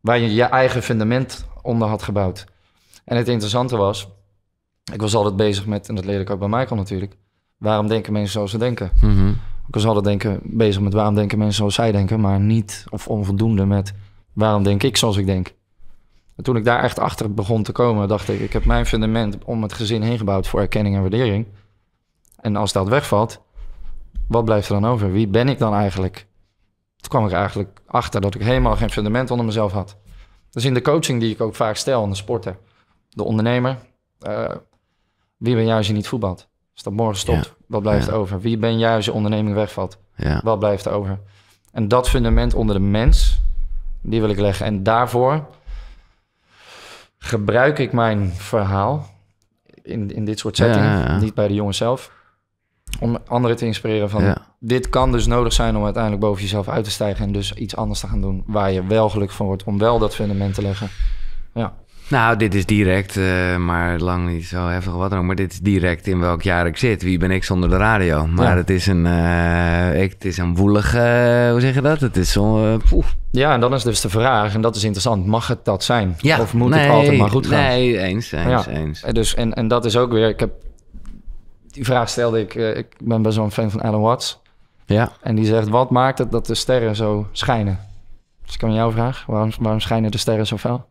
waar je je eigen fundament onder had gebouwd. En het interessante was, ik was altijd bezig met, en dat leerde ik ook bij Michael natuurlijk, waarom denken mensen zoals ze denken? Mm ik was altijd denken, bezig met waarom denken mensen zoals zij denken, maar niet of onvoldoende met waarom denk ik zoals ik denk. En toen ik daar echt achter begon te komen, dacht ik, ik heb mijn fundament om het gezin heen gebouwd voor erkenning en waardering. En als dat wegvalt, wat blijft er dan over? Wie ben ik dan eigenlijk? Toen kwam ik eigenlijk achter dat ik helemaal geen fundament onder mezelf had. Dus in de coaching die ik ook vaak stel aan de sporter, de ondernemer, eh, wie ben jij als je niet voetbalt? Als dat morgen stopt, wat blijft ja. over? Wie ben jij als je onderneming wegvalt? Ja. Wat blijft er over? En dat fundament onder de mens, die wil ik leggen. En daarvoor gebruik ik mijn verhaal in, in dit soort settingen, niet bij de jongen zelf, om anderen te inspireren van dit kan dus nodig zijn om uiteindelijk boven jezelf uit te stijgen en dus iets anders te gaan doen waar je wel gelukkig van wordt, om wel dat fundament te leggen. Ja. Nou, dit is direct, eh, maar lang niet zo heftig wat dan ook. Maar dit is direct in welk jaar ik zit. Wie ben ik zonder de radio? Maar het, is een, eh, ik, het is een woelige, eh, hoe zeg je dat? Het is zo. ja, en dan is dus de vraag, en dat is interessant, mag het dat zijn? Ja, of moet het altijd maar goed gaan? Nee, eens, eens, eens. Dus, en, en dat is ook weer, ik heb... Die vraag stelde ik, ik ben best wel een fan van Alan Watts. Ja. En die zegt, wat maakt het dat de sterren zo schijnen? Dus ik kan jouw vraag. waarom, waarom schijnen de sterren zo fel?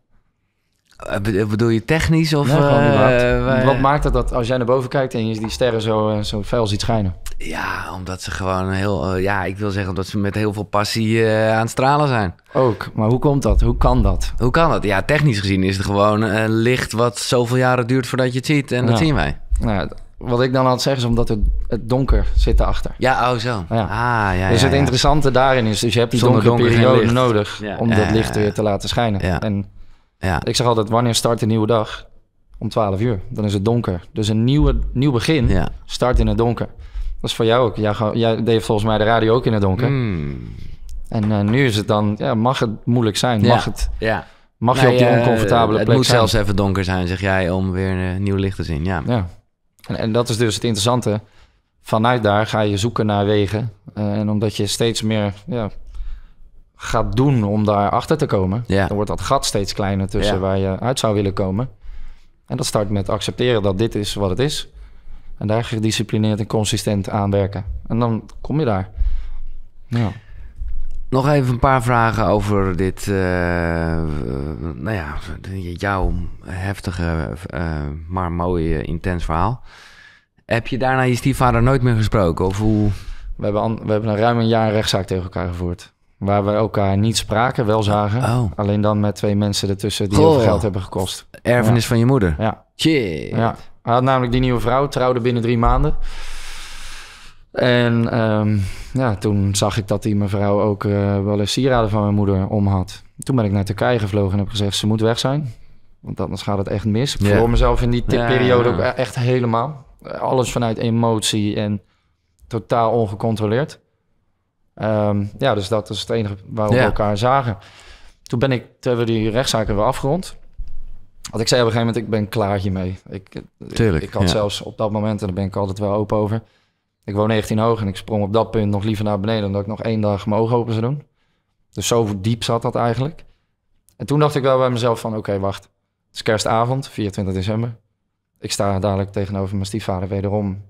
Eh, bedoel je technisch of... Eh, wat maakt het dat als jij naar boven kijkt en je die sterren zo, eh, zo fel ziet schijnen? Ja, omdat ze gewoon heel... ja, ik wil zeggen omdat ze met heel veel passie uh, aan het stralen zijn. Ook, maar hoe komt dat? Hoe kan dat? Hoe kan dat? Ja, technisch gezien is het gewoon een licht wat zoveel jaren duurt voordat je het ziet. En dat zien wij. Nou, wat ik dan altijd zeg is omdat het, het donker zit erachter. Ja, oh zo. Ah, ja, dus het interessante daarin is, dus je hebt die donkere donker periode nodig om dat licht weer te laten schijnen. En ja. Ik zeg altijd, wanneer start een nieuwe dag? Om 12 uur. Dan is het donker. Dus een nieuwe, nieuw begin ja. start in het donker. Dat is voor jou ook. Jij, jij deed volgens mij de radio ook in het donker. Hmm. En eh, nu is het dan, ja, mag het moeilijk zijn? Mag, het, ja. mag je op die eh, oncomfortabele plek Het moet zelfs even donker zijn, zeg jij, om weer een eh, nieuw licht te zien. Ja. ja. En, en dat is dus het interessante. Vanuit daar ga je zoeken naar wegen. en omdat je steeds meer ja, gaat doen om daar achter te komen, dan wordt dat gat steeds kleiner tussen waar je uit zou willen komen. En dat start met accepteren dat dit is wat het is. En daar gedisciplineerd en consistent aan werken. En dan kom je daar. Ja. Nog even een paar vragen over dit, eh, nou ja, jouw heftige, eh, maar mooie, intens verhaal. Heb je daarna je stiefvader nooit meer gesproken? Of hoe? We hebben, we hebben een ruim een jaar rechtszaak tegen elkaar gevoerd. Waar we elkaar niet spraken, wel zagen. Oh. Alleen dan met twee mensen ertussen die heel veel geld hebben gekost. Erfenis van je moeder? Ja. Ja. Hij had namelijk die nieuwe vrouw, trouwde binnen drie maanden. En ehm, ja, toen zag ik dat die mevrouw ook eh, wel eens sieraden van mijn moeder om had. Toen ben ik naar Turkije gevlogen en heb gezegd, ze moet weg zijn. Want anders gaat het echt mis. Ik yeah. mezelf in die periode ook e-, echt helemaal. Alles vanuit emotie en totaal ongecontroleerd. Ehm, ja, dus dat is het enige waar we elkaar zagen. Toen ben ik, toen hebben we die rechtszaken weer afgerond. Want ik zei op een gegeven moment, ik ben klaar hiermee. Ik, Tuurlijk, ik, had zelfs op dat moment, en daar ben ik altijd wel open over. Ik woon 19 hoog en ik sprong op dat punt nog liever naar beneden... dan dat ik nog één dag mijn ogen open zou doen. Dus zo diep zat dat eigenlijk. En toen dacht ik wel bij mezelf van, oké, wacht. Het is kerstavond, 24 december. Ik sta dadelijk tegenover mijn stiefvader wederom...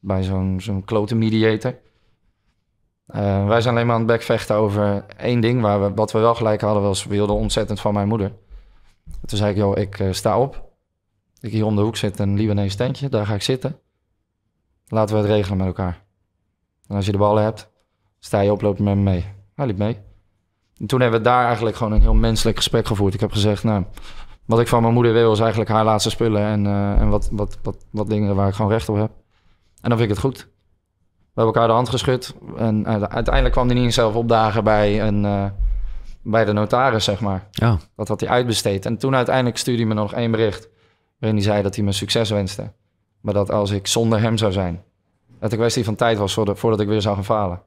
bij zo'n zo'n klote mediator. Eh, wij zijn alleen maar aan het bekvechten over één ding. Waar we, wat we wel gelijk hadden was, we hielden ontzettend van mijn moeder. Toen zei ik, joh, ik eh, sta op. Ik hier om de hoek zit een Libanese tentje, daar ga ik zitten. Laten we het regelen met elkaar. En als je de ballen hebt, sta je op, loop je met me mee. Hij liep mee. En toen hebben we daar eigenlijk gewoon een heel menselijk gesprek gevoerd. Ik heb gezegd, nou, wat ik van mijn moeder wil is eigenlijk haar laatste spullen en, eh, en wat, wat, wat, wat dingen waar ik gewoon recht op heb. En dan vind ik het goed. We hebben elkaar de hand geschud. En eh, uiteindelijk kwam hij niet zelf opdagen bij, een, eh, bij de notaris, zeg maar. Ja. Dat had hij uitbesteed. En toen uiteindelijk stuurde hij me nog één bericht. Waarin hij zei dat hij me succes wenste. Maar dat als ik zonder hem zou zijn. Dat ik kwestie van tijd was voordat ik weer zou gaan falen.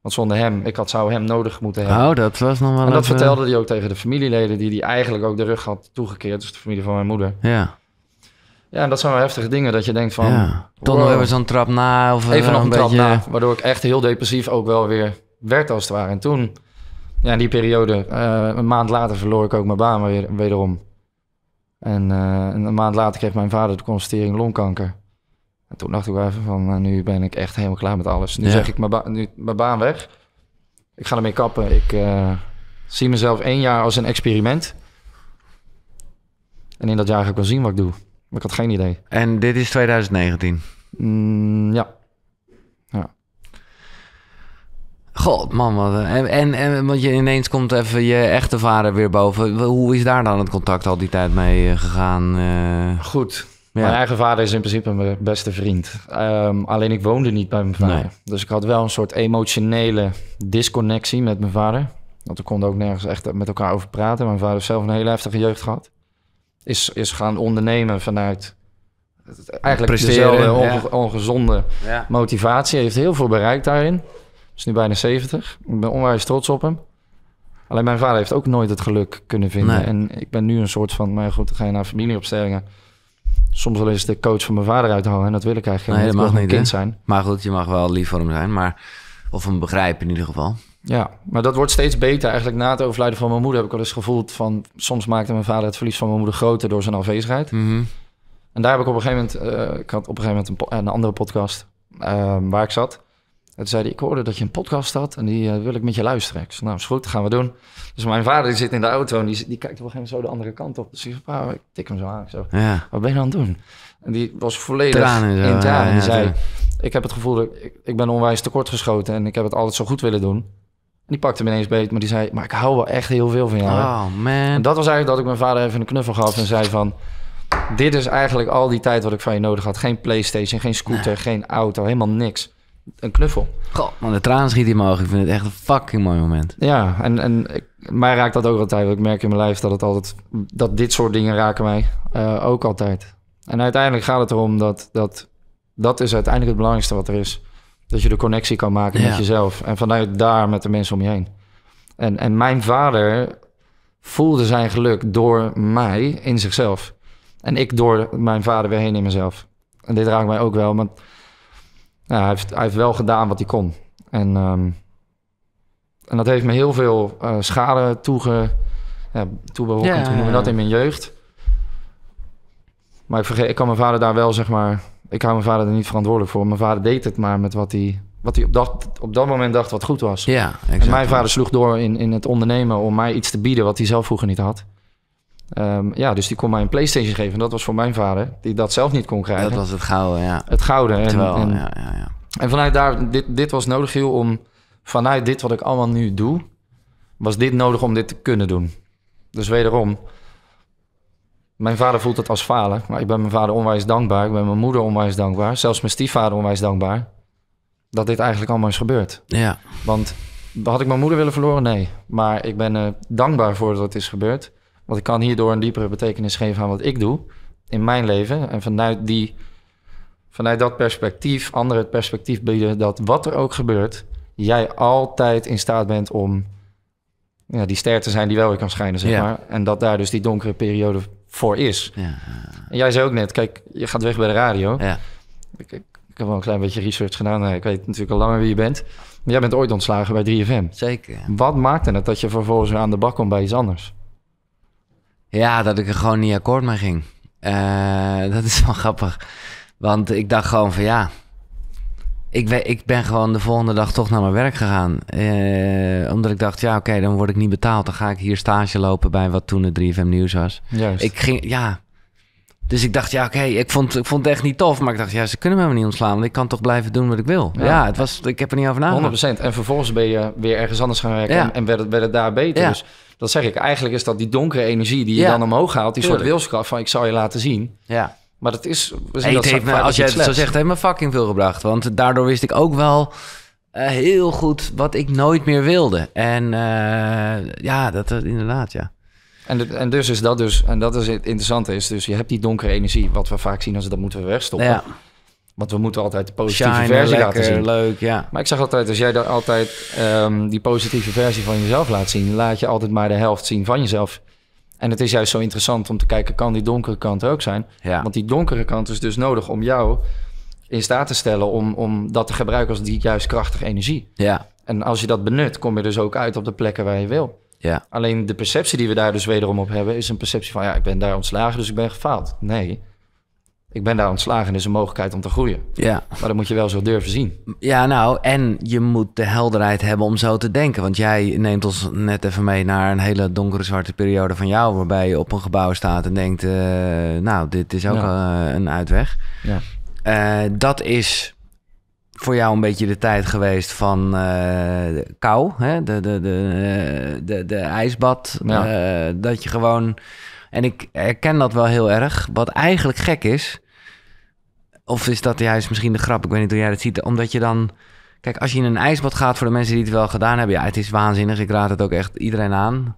Want zonder hem, ik had, zou hem nodig moeten hebben. Oh, dat was nog wel En dat vertelde hij ook tegen de familieleden... die hij eigenlijk ook de rug had toegekeerd. Dus de familie van mijn moeder. Ja. Ja, dat zijn wel heftige dingen dat je denkt van... Ja. Toch nog even zo'n trap na. Of even eh, nog een, trap beetje... na, waardoor ik echt heel depressief ook wel weer werd als het ware. En toen, ja, in die periode, eh, een maand later verloor ik ook mijn baan weer, wederom. Eh, en een maand later kreeg mijn vader de constatering longkanker. En toen dacht ik wel even van, nou, nu ben ik echt helemaal klaar met alles. Nu zeg ik mijn, nu, mijn baan weg. Ik ga ermee kappen. Ik zie mezelf één jaar als een experiment. En in dat jaar ga ik wel zien wat ik doe. Maar ik had geen idee. En dit is 2019? Mm, ja. Ja. God, man. Wat, en, en, en want je ineens komt even je echte vader weer boven. Hoe is daar dan het contact al die tijd mee eh, gegaan? Eh? Goed. Ja. Mijn eigen vader is in principe mijn beste vriend. Ehm, alleen ik woonde niet bij mijn vader. Dus ik had wel een soort emotionele disconnectie met mijn vader. Want we konden ook nergens echt met elkaar over praten. Mijn vader heeft zelf een hele heftige jeugd gehad is, is gaan ondernemen vanuit eigenlijk dezelfde ongezonde motivatie. Hij heeft heel veel bereikt daarin. Is nu bijna 70. Ik ben onwijs trots op hem. Alleen mijn vader heeft ook nooit het geluk kunnen vinden. En ik ben nu een soort van, maar goed, ga je naar familieopstellingen. Soms wel eens de coach van mijn vader uithouden. En dat wil ik eigenlijk nee, helemaal niet. kind zijn. Maar goed, je mag wel lief voor hem zijn. Maar, of hem begrijpen in ieder geval. Ja, maar dat wordt steeds beter. Eigenlijk na het overlijden van mijn moeder heb ik al eens gevoeld van... soms maakte mijn vader het verlies van mijn moeder groter door zijn afwezigheid. Mhm. En daar heb ik op een gegeven moment... Eh, ik had op een gegeven moment een, een andere podcast ehm, waar ik zat. En toen zei hij, ik hoorde dat je een podcast had en die eh, wil ik met je luisteren. Ik zei, nou is goed, dat gaan we doen. Dus mijn vader die zit in de auto en die, die kijkt op een gegeven moment zo de andere kant op. Dus ik zei, ik tik hem zo aan. zo, wat ben je aan het doen? En die was volledig in tranen. Ja, zei, ik heb het gevoel dat ik, ik ben onwijs tekortgeschoten en ik heb het altijd zo goed willen doen. Die pakte me ineens beet, maar die zei... maar ik hou wel echt heel veel van jou. Hè? Oh, man. En dat was eigenlijk dat ik mijn vader even een knuffel gaf en zei van... dit is eigenlijk al die tijd wat ik van je nodig had. Geen Playstation, geen scooter, geen auto, helemaal niks. Een knuffel. Goh, man, de tranen schiet in mijn ogen. Ik vind het echt een fucking mooi moment. Ja, en, en mij raakt dat ook altijd. Ik merk in mijn lijf dat het altijd... dat dit soort dingen raken mij eh, ook altijd. En uiteindelijk gaat het erom dat, dat... dat is uiteindelijk het belangrijkste wat er is. Dat je de connectie kan maken met jezelf. En vanuit daar met de mensen om je heen. En, en mijn vader voelde zijn geluk door mij in zichzelf. En ik door mijn vader weer heen in mezelf. En dit raakt mij ook wel. Want hij, heeft, hij heeft wel gedaan wat hij kon. En, ehm, en dat heeft me heel veel eh, schade toege, ja, toebehoord. Toen noemen we dat in mijn jeugd. Maar ik, ik kan mijn vader daar wel, zeg maar ik hou mijn vader er niet verantwoordelijk voor. Mijn vader deed het maar met wat hij, wat hij op, dat, op dat moment dacht wat goed was. Ja, exact. mijn vader sloeg door in, in het ondernemen om mij iets te bieden wat hij zelf vroeger niet had. Ehm, ja, dus die kon mij een PlayStation geven. En dat was voor mijn vader, die dat zelf niet kon krijgen. Dat was het gouden, ja. Het gouden. En, en, ja, ja, ja. en vanuit daar, dit, dit was nodig, heel om vanuit dit wat ik allemaal nu doe, was dit nodig om dit te kunnen doen. Dus wederom, mijn vader voelt het als falen, maar ik ben mijn vader onwijs dankbaar. Ik ben mijn moeder onwijs dankbaar. Zelfs mijn stiefvader onwijs dankbaar. Dat dit eigenlijk allemaal is gebeurd. Ja. Want had ik mijn moeder willen verloren? Nee. Maar ik ben uh, dankbaar voor dat het is gebeurd. Want ik kan hierdoor een diepere betekenis geven aan wat ik doe in mijn leven. En vanuit, die, vanuit dat perspectief, anderen het perspectief bieden dat wat er ook gebeurt, jij altijd in staat bent om ja, die ster te zijn die wel weer kan schijnen, zeg maar. En dat daar dus die donkere periode voor is. Ja. En jij zei ook net, kijk, je gaat weg bij de radio. Ja. Ik, ik, heb wel een klein beetje research gedaan. Eh, ik weet natuurlijk al langer wie je bent. Maar jij bent ooit ontslagen bij 3FM. Zeker. Wat maakte het dat je vervolgens aan de bak kwam bij iets anders? Ja, dat ik er gewoon niet akkoord mee ging. Eh, dat is wel grappig. Want ik dacht gewoon van ja, ik, ik ben gewoon de volgende dag toch naar mijn werk gegaan. Eh, omdat ik dacht, ja, oké, dan word ik niet betaald. Dan ga ik hier stage lopen bij wat toen het 3FM Nieuws was. Ik ging, ja. Dus ik dacht, ja, oké, ik, vond, ik vond het echt niet tof. Maar ik dacht, ja, ze kunnen me niet ontslaan. Want ik kan toch blijven doen wat ik wil. Ja, het was, ik heb er niet over nagedacht. 100%. En vervolgens ben je weer ergens anders gaan werken. En, werd, het, werd het daar beter. Dus dat zeg ik. Eigenlijk is dat die donkere energie die je dan omhoog haalt. Die soort wilskracht van, ik zal je laten zien. Ja. Maar dat is... We zien dat heeft me, als jij het zo zegt, heeft me fucking veel gebracht. Want daardoor wist ik ook wel eh, heel goed wat ik nooit meer wilde. En eh, ja, dat eh, inderdaad, ja. En, en dus is dat dus, en dat is het interessante is, dus je hebt die donkere energie, wat we vaak zien als dat moeten we wegstoppen. Ja. Want we moeten altijd de positieve versie laten zien. Leuk, ja. Maar ik zeg altijd, als jij daar altijd ehm, die positieve versie van jezelf laat zien, laat je altijd maar de helft zien van jezelf. En het is juist zo interessant om te kijken, kan die donkere kant ook zijn? Want die donkere kant is dus nodig om jou in staat te stellen om, om dat te gebruiken als die juist krachtige energie. Ja. En als je dat benut, kom je dus ook uit op de plekken waar je wil. Ja. Alleen de perceptie die we daar dus wederom op hebben, is een perceptie van ja, ik ben daar ontslagen, dus ik ben gefaald. Nee, ik ben daar ontslagen is dus een mogelijkheid om te groeien. Ja. Maar dat moet je wel zo durven zien. Ja, nou, en je moet de helderheid hebben om zo te denken. Want jij neemt ons net even mee naar een hele donkere zwarte periode van jou... waarbij je op een gebouw staat en denkt, eh, nou, dit is ook eh, een uitweg. Ja. Eh, dat is voor jou een beetje de tijd geweest van kou, hè? De, de, de, de, de ijsbad. Ja. dat je gewoon... En ik herken dat wel heel erg. Wat eigenlijk gek is, of is dat juist misschien de grap? Ik weet niet hoe jij het ziet. Omdat je dan... Kijk, als je in een ijsbad gaat, voor de mensen die het wel gedaan hebben... Ja, het is waanzinnig. Ik raad het ook echt iedereen aan.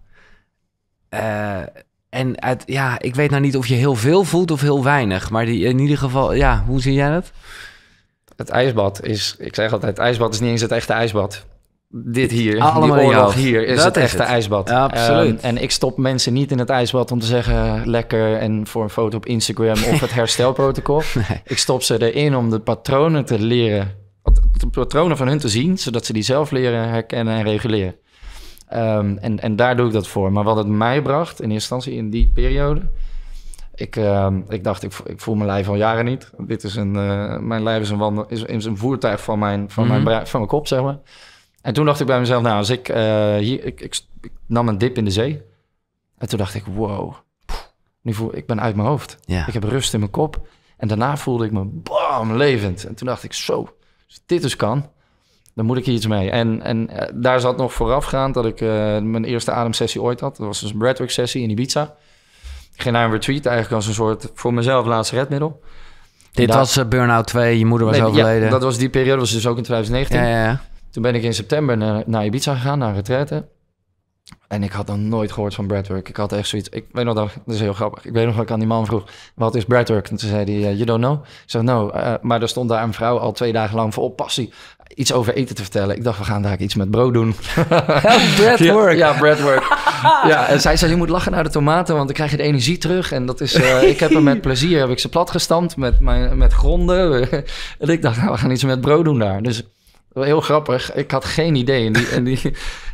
Eh, en uit, ja, ik weet nou niet of je heel veel voelt of heel weinig. Maar die, in ieder geval, ja, hoe zie jij dat? Het ijsbad is, ik zeg altijd, het ijsbad is niet eens het echte ijsbad dit hier, Allemaal die hier, is dat het echte ijsbad. Ja, absoluut. Ehm, en ik stop mensen niet in het ijsbad om te zeggen lekker en voor een foto op Instagram of het herstelprotocol. nee. Ik stop ze erin om de patronen te leren, de patronen van hun te zien, zodat ze die zelf leren herkennen en reguleren. Ehm, en, en daar doe ik dat voor. Maar wat het mij bracht, in eerste instantie in die periode, ik, ehm, ik dacht, ik, voel mijn lijf al jaren niet. Dit is een, eh, mijn lijf is een, wandel, is, is een voertuig van, mijn, van, mijn, mhm. van mijn kop, zeg maar. En toen dacht ik bij mezelf, nou, als ik, eh, hier, ik, ik, nam een dip in de zee. En toen dacht ik, wow, nu voel ik ben uit mijn hoofd. Ja. Ik heb rust in mijn kop. En daarna voelde ik me bam, levend. En toen dacht ik, zo, dit dus kan, dan moet ik hier iets mee. En, en eh, daar zat nog voorafgaand dat ik eh, mijn eerste ademsessie ooit had. Dat was dus een breathwork-sessie in Ibiza. Geen ging naar een retreat, eigenlijk als een soort voor mezelf laatste redmiddel. Dit was Burnout 2, je moeder was al overleden. dat was die periode, was dus ook in 2019. Ja, ja, ja. Toen ben ik in september naar, naar Ibiza gegaan, naar retraite. En ik had dan nooit gehoord van breadwork. Ik had echt zoiets. Ik weet nog dat, dat is heel grappig. Ik weet nog dat ik aan die man vroeg: wat is breadwork? En toen zei hij: eh, You don't know. Ik zei: No. Eh, maar er stond daar een vrouw al twee dagen lang vol passie iets over eten te vertellen. Ik dacht, we gaan daar iets met brood doen. breadwork. Ja, breadwork. ja, en zij zei, je moet lachen naar de tomaten, want dan krijg je de energie terug. En dat is, eh, ik heb hem met plezier, heb ik ze plat gestampt met, mijn, met gronden. en ik dacht, nou, we gaan iets met brood doen daar. Dus Heel grappig. Ik had geen idee. En die, en die,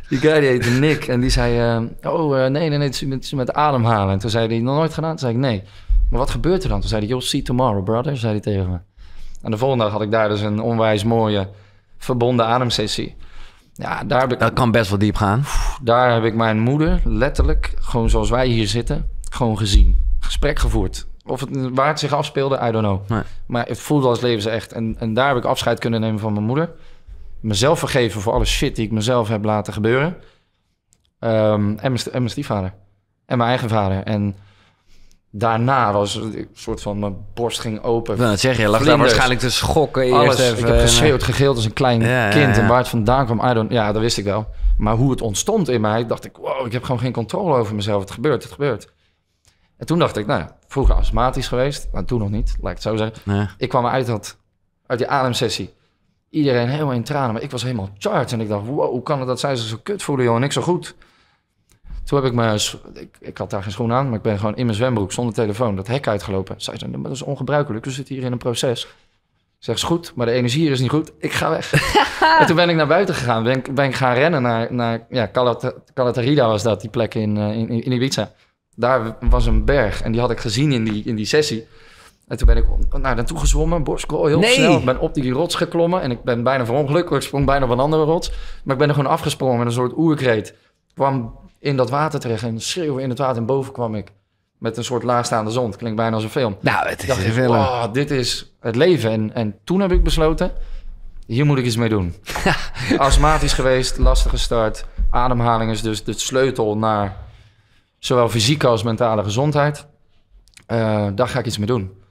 guy die heette Nick. En die zei, eh, oh eh, nee, nee, nee, het is, met, met ademhalen. En toen zei hij, nog nooit gedaan? Toen zei ik, nee. Maar wat gebeurt er dan? Toen zei hij, you'll see tomorrow, brother, zei hij tegen me. En de volgende dag had ik daar dus een onwijs mooie verbonden ademsessie. Ja, daar heb ik, dat kan best wel diep gaan. Daar heb ik mijn moeder letterlijk, gewoon zoals wij hier zitten, gewoon gezien. Gesprek gevoerd. Of het, waar het zich afspeelde, I don't know. Maar het voelde als leven ze echt. En, en daar heb ik afscheid kunnen nemen van mijn moeder mezelf vergeven voor alle shit die ik mezelf heb laten gebeuren. Ehm, en, mijn, stiefvader. En mijn eigen vader. En daarna was een soort van mijn borst ging open. Nou, dat zeg je, lag daar waarschijnlijk te schokken. Eerst Alles, even, ik heb geschreeuwd, eh, gegeeld als een klein kind. En waar het vandaan kwam, I don't, ja, dat wist ik wel. Maar hoe het ontstond in mij, dacht ik, wow, ik heb gewoon geen controle over mezelf. Het gebeurt, het gebeurt. En toen dacht ik, nou ja, vroeger astmatisch geweest. maar toen nog niet, Lijkt het zo zeggen. Ik kwam uit, dat, uit die ademsessie. Iedereen helemaal in tranen, maar ik was helemaal charged. En ik dacht, wow, hoe kan het dat zij zich zo kut voelen, joh, en ik zo goed. Toen heb ik mijn, ik, ik, had daar geen schoen aan, maar ik ben gewoon in mijn zwembroek zonder telefoon dat hek uitgelopen. Zij zei, maar dat is ongebruikelijk, we zitten hier in een proces. Ik zeg, is goed, maar de energie hier is niet goed, ik ga weg. en toen ben ik naar buiten gegaan, ben, ben ik gaan rennen naar, naar ja, Calatarida was dat, die plek in, eh, in, in Ibiza. Daar was een berg en die had ik gezien in die, in die sessie. En toen ben ik oh, naar naartoe gezwommen, borstkool heel nee. Ik ben op die rots geklommen en ik ben bijna verongelukkig. Ik sprong bijna op een andere rots. Maar ik ben er gewoon afgesprongen met een soort oerkreet. Ik kwam in dat water terecht en schreeuwde in het water. En boven kwam ik met een soort laagstaande zon. klinkt bijna als een film. Nou, het is dacht een Oh, dit is het leven. En, en toen heb ik besloten, hier moet ik iets mee doen. Astmatisch geweest, lastige start. Ademhaling is dus de sleutel naar zowel fysieke als mentale gezondheid. Uh, daar ga ik iets mee doen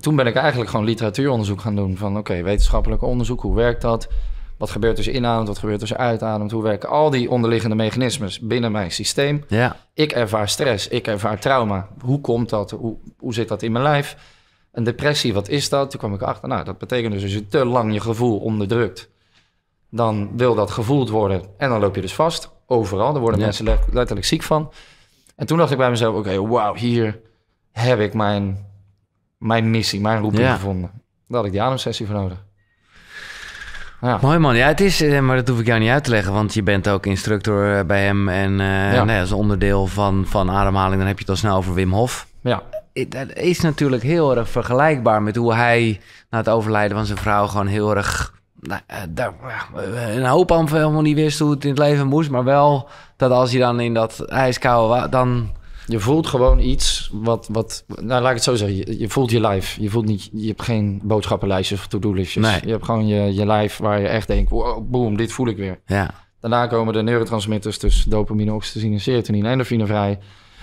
toen ben ik eigenlijk gewoon literatuuronderzoek gaan doen. Van oké, wetenschappelijk onderzoek, hoe werkt dat? Wat gebeurt dus inademt, wat gebeurt dus uitademt? Hoe werken al die onderliggende mechanismes binnen mijn systeem? Ja. Ik ervaar stress, ik ervaar trauma. Hoe komt dat? Hoe, hoe zit dat in mijn lijf? Een depressie, wat is dat? Toen kwam ik achter, nou, dat betekent dus als je te lang je gevoel onderdrukt, dan wil dat gevoeld worden en dan loop je dus vast. Overal, daar worden mensen letterlijk ziek van. En toen dacht ik bij mezelf, oké, okay, wauw, hier heb ik mijn mijn missie, mijn roeping gevonden. Dat had ik die ademsessie voor nodig. Ja. Mooi man. Ja, het is, eh, maar dat hoef ik jou niet uit te leggen, want je bent ook instructor eh, bij hem. En uh, ja. nee, nou als onderdeel van, van ademhaling, dan heb je het al snel over Wim Hof. Ja. Dat is natuurlijk heel erg vergelijkbaar met hoe hij na het overlijden van zijn vrouw gewoon heel erg. Nou, een hoop helemaal niet wist hoe het in het leven moest, maar wel dat als hij dan in dat ijskoude dan je voelt gewoon iets wat, wat nou laat ik het zo zeggen, je, voelt je lijf. Je voelt niet, je hebt geen boodschappenlijstjes of to-do-listjes. Nee. Je hebt gewoon je, je lijf waar je echt denkt, boom, dit voel ik weer. Ja. Daarna komen de neurotransmitters, dus dopamine, oxytocine, serotonine, endorfine vrij.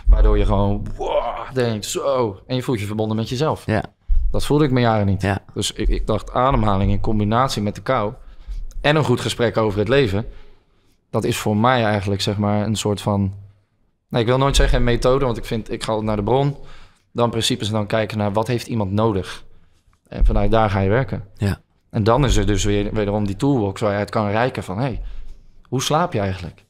Waardoor je gewoon wow, denkt, zo. En je voelt je verbonden met jezelf. Ja. Dat voelde ik mijn jaren niet. Ja. Dus ik, ik dacht, ademhaling in combinatie met de kou en een goed gesprek over het leven. Dat is voor mij eigenlijk zeg maar een soort van Nee, ik wil nooit zeggen methode, want ik vind, ik ga naar de bron. Dan principes en dan kijken naar wat heeft iemand nodig. En vanuit daar ga je werken. Ja. En dan is er dus weer wederom die toolbox waar je het kan reiken van... hé, hey, hoe slaap je eigenlijk?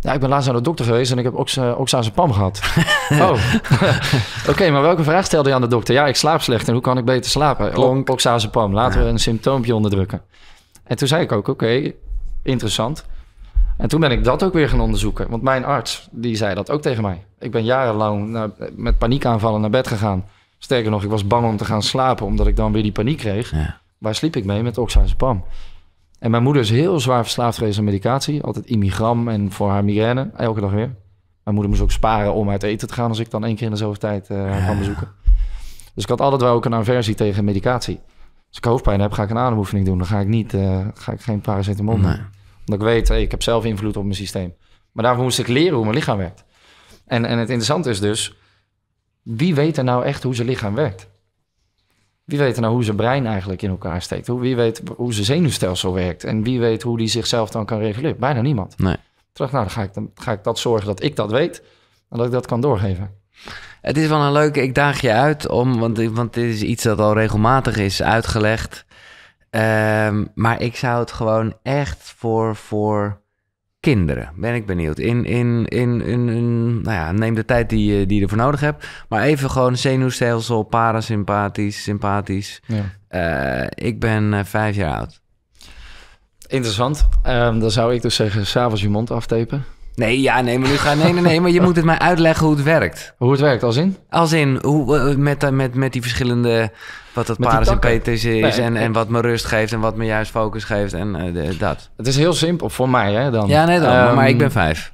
Ja, ik ben laatst naar de dokter geweest en ik heb oxazepam gehad. oh, oké, maar welke vraag stelde je aan de dokter? Ja, ik slaap slecht en hoe kan ik beter slapen? Klonk. Oxazepam, laten we een symptoompje onderdrukken. En toen zei ik ook, oké, interessant. En toen ben ik dat ook weer gaan onderzoeken. Want mijn arts, die zei dat ook tegen mij. Ik ben jarenlang naar, met paniekaanvallen naar bed gegaan. Sterker nog, ik was bang om te gaan slapen, omdat ik dan weer die paniek kreeg. Ja. Waar sliep ik mee? Met oxazepam. En mijn moeder is heel zwaar verslaafd geweest aan medicatie. Altijd imigram en voor haar migraine, elke dag weer. Mijn moeder moest ook sparen om uit eten te gaan... als ik dan één keer in de zoveel tijd uh, eh, kan bezoeken. Dus ik had altijd wel ook een aversie tegen medicatie. Als ik hoofdpijn heb, ga ik een ademoefening doen. Dan ga ik, niet, eh, ga ik geen paracetamol nee dat ik weet, ik heb zelf invloed op mijn systeem. Maar daarvoor moest ik leren hoe mijn lichaam werkt. En, en het interessante is dus, wie weet er nou echt hoe zijn lichaam werkt? Wie weet er nou hoe zijn brein eigenlijk in elkaar steekt? Wie weet hoe zijn zenuwstelsel werkt? En wie weet hoe die zichzelf dan kan reguleren? Bijna niemand. Nee. Terug, nou, dan ga, ik, dan ga ik dat zorgen dat ik dat weet en dat ik dat kan doorgeven. Het is wel een leuke, ik daag je uit om, want, want dit is iets dat al regelmatig is uitgelegd. Ehm, maar ik zou het gewoon echt voor, voor kinderen, ben ik benieuwd. In, in, in, in, nou ja, neem de tijd die, je, eh, die je ervoor nodig hebt. Maar even gewoon zenuwstelsel, parasympathisch, sympathisch. Ja. Eh, ik ben eh, vijf jaar oud. Interessant. Ehm, dan zou ik dus zeggen, s'avonds je mond aftepen. Nee, ja, nee, maar nu ga Nee, nee, nee, maar je moet het mij uitleggen hoe het werkt. Hoe het werkt, als in? Als in, hoe, eh, met, eh, met, met die verschillende... Wat dat paras en PTC is en, en wat me rust geeft en wat me juist focus geeft en eh, dat. Het is heel simpel, voor mij hè, dan. Ja, nee, dan, ehm, maar ik ben vijf.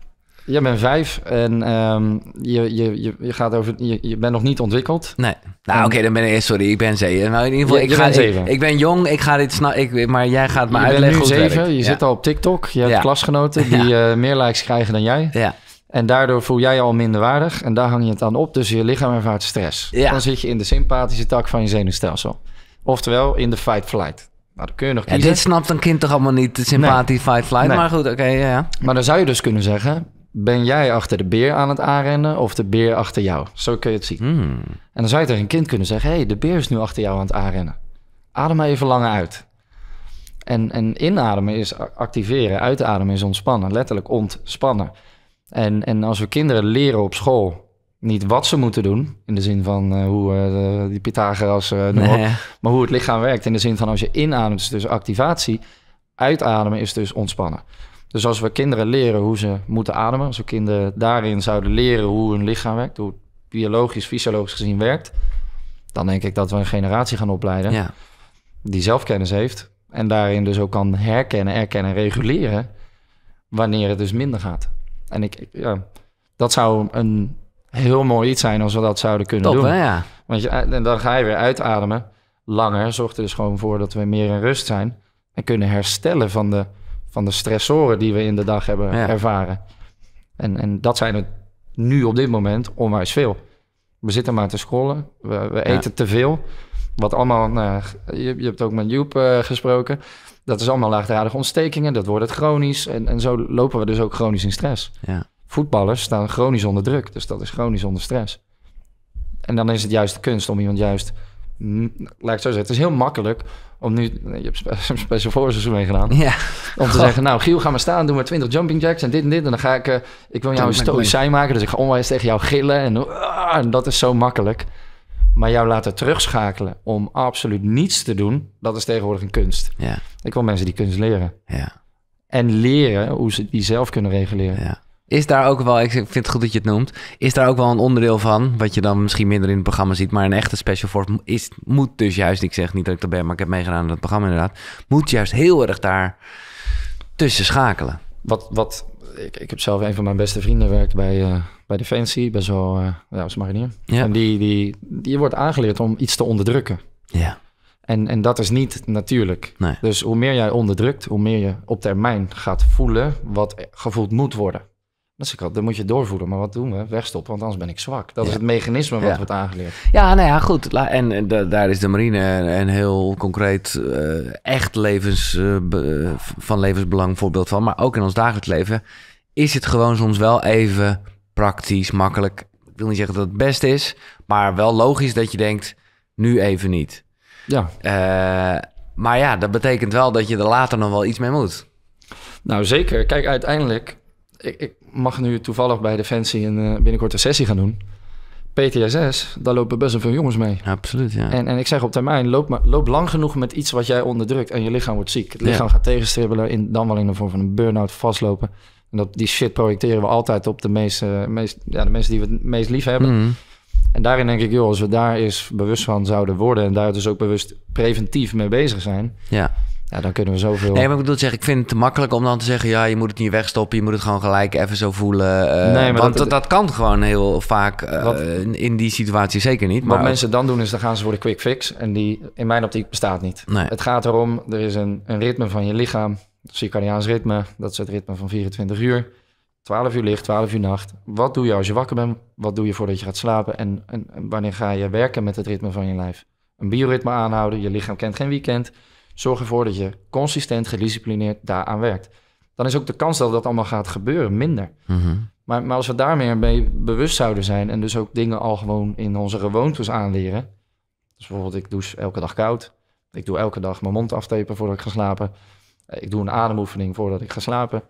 Je bent vijf en ehm, je, je, je, je, gaat over, je, je bent nog niet ontwikkeld. Nee. Nou, oké, dan ben ik. Sorry, ik ben zeven. Nou, in ieder geval, ik, ga, ik, ik, ben jong, ik ga dit snappen. Maar jij gaat me je uitleggen. Bent zeven, je zit al op TikTok. Je hebt klasgenoten die eh, meer likes krijgen dan jij. Ja. En daardoor voel jij je al waardig. en daar hang je het aan op. Dus je lichaam ervaart stress. Dan zit je in de sympathische tak van je zenuwstelsel. Oftewel in de fight-flight. Nou, dan kun je nog kiezen. En dit snapt een kind toch allemaal niet, de sympathie fight flight. Nee. Maar goed, oké, ja, ja. Maar dan zou je dus kunnen zeggen, ben jij achter de beer aan het aanrennen of de beer achter jou? Zo kun je het zien. Hmm. En dan zou je tegen een kind kunnen zeggen: hey, de beer is nu achter jou aan het aanrennen. Adem even langer uit. En, en inademen is activeren, uitademen is ontspannen, letterlijk ontspannen. En, en als we kinderen leren op school niet wat ze moeten doen, in de zin van eh, hoe eh, die Pythagoras, uh, maar hoe het lichaam werkt, in de zin van als je inademt, is dus activatie, uitademen is dus ontspannen. Dus als we kinderen leren hoe ze moeten ademen, als we kinderen daarin zouden leren hoe hun lichaam werkt, hoe het biologisch, fysiologisch gezien werkt, dan denk ik dat we een generatie gaan opleiden ja. die zelfkennis heeft en daarin dus ook kan herkennen, erkennen, reguleren wanneer het dus minder gaat. En ik, ja, dat zou een heel mooi iets zijn als we dat zouden kunnen Top, doen. Hè, ja. Want je, en dan ga je weer uitademen. Langer zorgt er dus gewoon voor dat we meer in rust zijn en kunnen herstellen van de van de stressoren die we in de dag hebben ervaren. En, en dat zijn het nu op dit moment onwijs veel. We zitten maar te scrollen, we, we eten te veel. Wat allemaal, nou, je, je, hebt ook met Joep eh, gesproken. Dat is allemaal laagdradige ontstekingen, dat wordt het chronisch. En, en zo lopen we dus ook chronisch in stress. Ja. Voetballers staan chronisch onder druk, dus dat is chronisch onder stress. En dan is het juist de kunst om iemand juist, mm, lijkt zo zeggen, het is heel makkelijk om nu, je hebt special voor mee gedaan. Ja. Om te zeggen, nou Giel, ga maar staan, doe maar 20 jumping jacks en dit en dit. En dan ga ik, eh, ik wil jou een stoïcijn maken. Dus ik ga onwijs tegen jou gillen. En, ah, en dat is zo makkelijk. Maar jou laten terugschakelen om absoluut niets te doen, dat is tegenwoordig een kunst. Ja. Ik wil mensen die kunst leren. Ja. En leren hoe ze die zelf kunnen reguleren. Ja. Is daar ook wel, ik vind het goed dat je het noemt, is daar ook wel een onderdeel van, wat je dan misschien minder in het programma ziet, maar een echte special force is, moet dus juist, ik zeg niet dat ik er ben, maar ik heb meegedaan aan het programma inderdaad, moet juist heel erg daar tussen schakelen. Wat, wat ik, ik heb zelf een van mijn beste vrienden werkt bij, eh, bij Defensie, bij zo, uh, ja, als marinier. Ja. En die, die, die wordt aangeleerd om iets te onderdrukken. Ja. En, en dat is niet natuurlijk. Dus hoe meer jij onderdrukt, hoe meer je op termijn gaat voelen wat gevoeld moet worden. Dat is ik dan moet je doorvoeren, maar wat doen we? Wegstoppen, want anders ben ik zwak. Dat is het mechanisme wat ja. wordt aangeleerd. Ja, nou ja, goed. En, en daar is de marine een heel concreet, eh, echt levens, eh, van levensbelang voorbeeld van. Maar ook in ons dagelijks leven is het gewoon soms wel even praktisch, makkelijk. Ik wil niet zeggen dat het best is, maar wel logisch dat je denkt, nu even niet. Ja. Eh, maar ja, dat betekent wel dat je er later nog wel iets mee moet. Nou, zeker. Kijk, uiteindelijk ik, mag nu toevallig bij Defensie een, eh, binnenkort een sessie gaan doen. PTSS, daar lopen best wel veel jongens mee. absoluut, ja. En, en ik zeg op termijn, loop, maar, loop lang genoeg met iets wat jij onderdrukt en je lichaam wordt ziek. Het lichaam gaat tegenstribbelen, in, dan wel in de vorm van een burn-out vastlopen. En dat, die shit projecteren we altijd op de, meest, eh, meest, ja, de mensen die we het meest lief hebben. Mhm. En daarin denk ik, joh, als we daar eens bewust van zouden worden en daar dus ook bewust preventief mee bezig zijn, ja. Ja, dan kunnen we zoveel... Nee, maar ik bedoel zeg, ik vind het te makkelijk om dan te zeggen... ja, je moet het niet wegstoppen, je moet het gewoon gelijk even zo voelen. Eh, nee, maar want dat, dat, kan gewoon heel vaak eh, in die situatie zeker niet. Maar wat mensen dan doen is, dan gaan ze voor de quick fix. En die in mijn optiek bestaat niet. Het gaat erom, er is een, een ritme van je lichaam. circadiaans ritme, dat is het ritme van 24 uur. 12 uur licht, 12 uur nacht. Wat doe je als je wakker bent? Wat doe je voordat je gaat slapen? en, en wanneer ga je werken met het ritme van je lijf? Een bioritme aanhouden, je lichaam kent geen weekend... Zorg ervoor dat je consistent, gedisciplineerd daaraan werkt. Dan is ook de kans dat dat allemaal gaat gebeuren minder. Mhm. maar, maar als we daarmee mee bewust zouden zijn en dus ook dingen al gewoon in onze gewoontes aanleren. Dus bijvoorbeeld, ik douche elke dag koud. Ik doe elke dag mijn mond aftepen voordat ik ga slapen. Ik doe een ademoefening voordat ik ga slapen.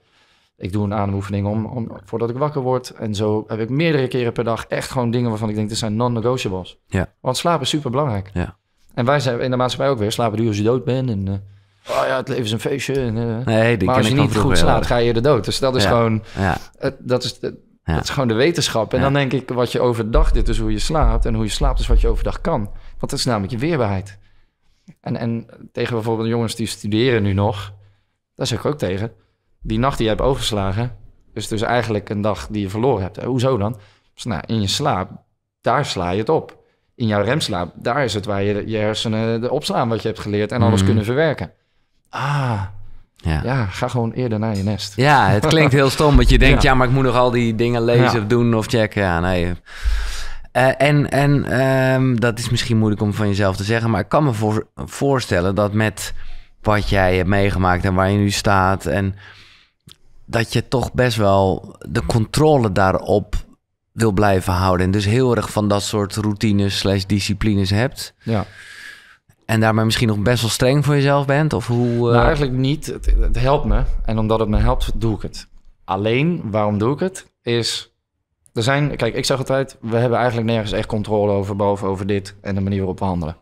Ik doe een ademoefening om, om, voordat ik wakker word. En zo heb ik meerdere keren per dag echt gewoon dingen waarvan ik denk, dit zijn non-negotiables. Ja. Want slapen is super belangrijk. Ja. En wij zijn in de maatschappij ook weer, slapen duur als je dood bent. En, eh, oh ja, het leven is een feestje. En, eh, nee, maar als je niet goed slaapt, ga je er dood. Dus dat is gewoon... Ja. dat is... Dat is gewoon de wetenschap. En dan denk ik, wat je overdag dit is hoe je slaapt. En hoe je slaapt is wat je overdag kan. Want dat is namelijk je weerbaarheid. En, en tegen bijvoorbeeld jongens die studeren nu nog. Daar zeg ik ook tegen. Die nacht die je hebt overgeslagen... is dus eigenlijk een dag die je verloren hebt. Eh, hoezo dan? Dus nou, in je slaap, daar sla je het op in jouw remslaap, daar is het waar je je hersenen opslaan wat je hebt geleerd en alles mhm. kunnen verwerken. Ah, ja. ja. ga gewoon eerder naar je nest. Ja, het klinkt heel stom, want je denkt, ja. maar ik moet nog al die dingen lezen of doen of checken. Ja, nee. Eh, en en ehm, dat is misschien moeilijk om van jezelf te zeggen, maar ik kan me voor, voorstellen dat met wat jij hebt meegemaakt en waar je nu staat, en dat je toch best wel de controle daarop wil blijven houden. En dus heel erg van dat soort routines slash disciplines hebt. Ja. En daarmee misschien nog best wel streng voor jezelf bent? Of hoe, eh? Nou, eigenlijk niet. Het, helpt me. En omdat het me helpt, doe ik het. Alleen, waarom doe ik het? Is er zijn, kijk, ik zeg altijd, we hebben eigenlijk nergens echt controle over, behalve over dit en de manier waarop we handelen.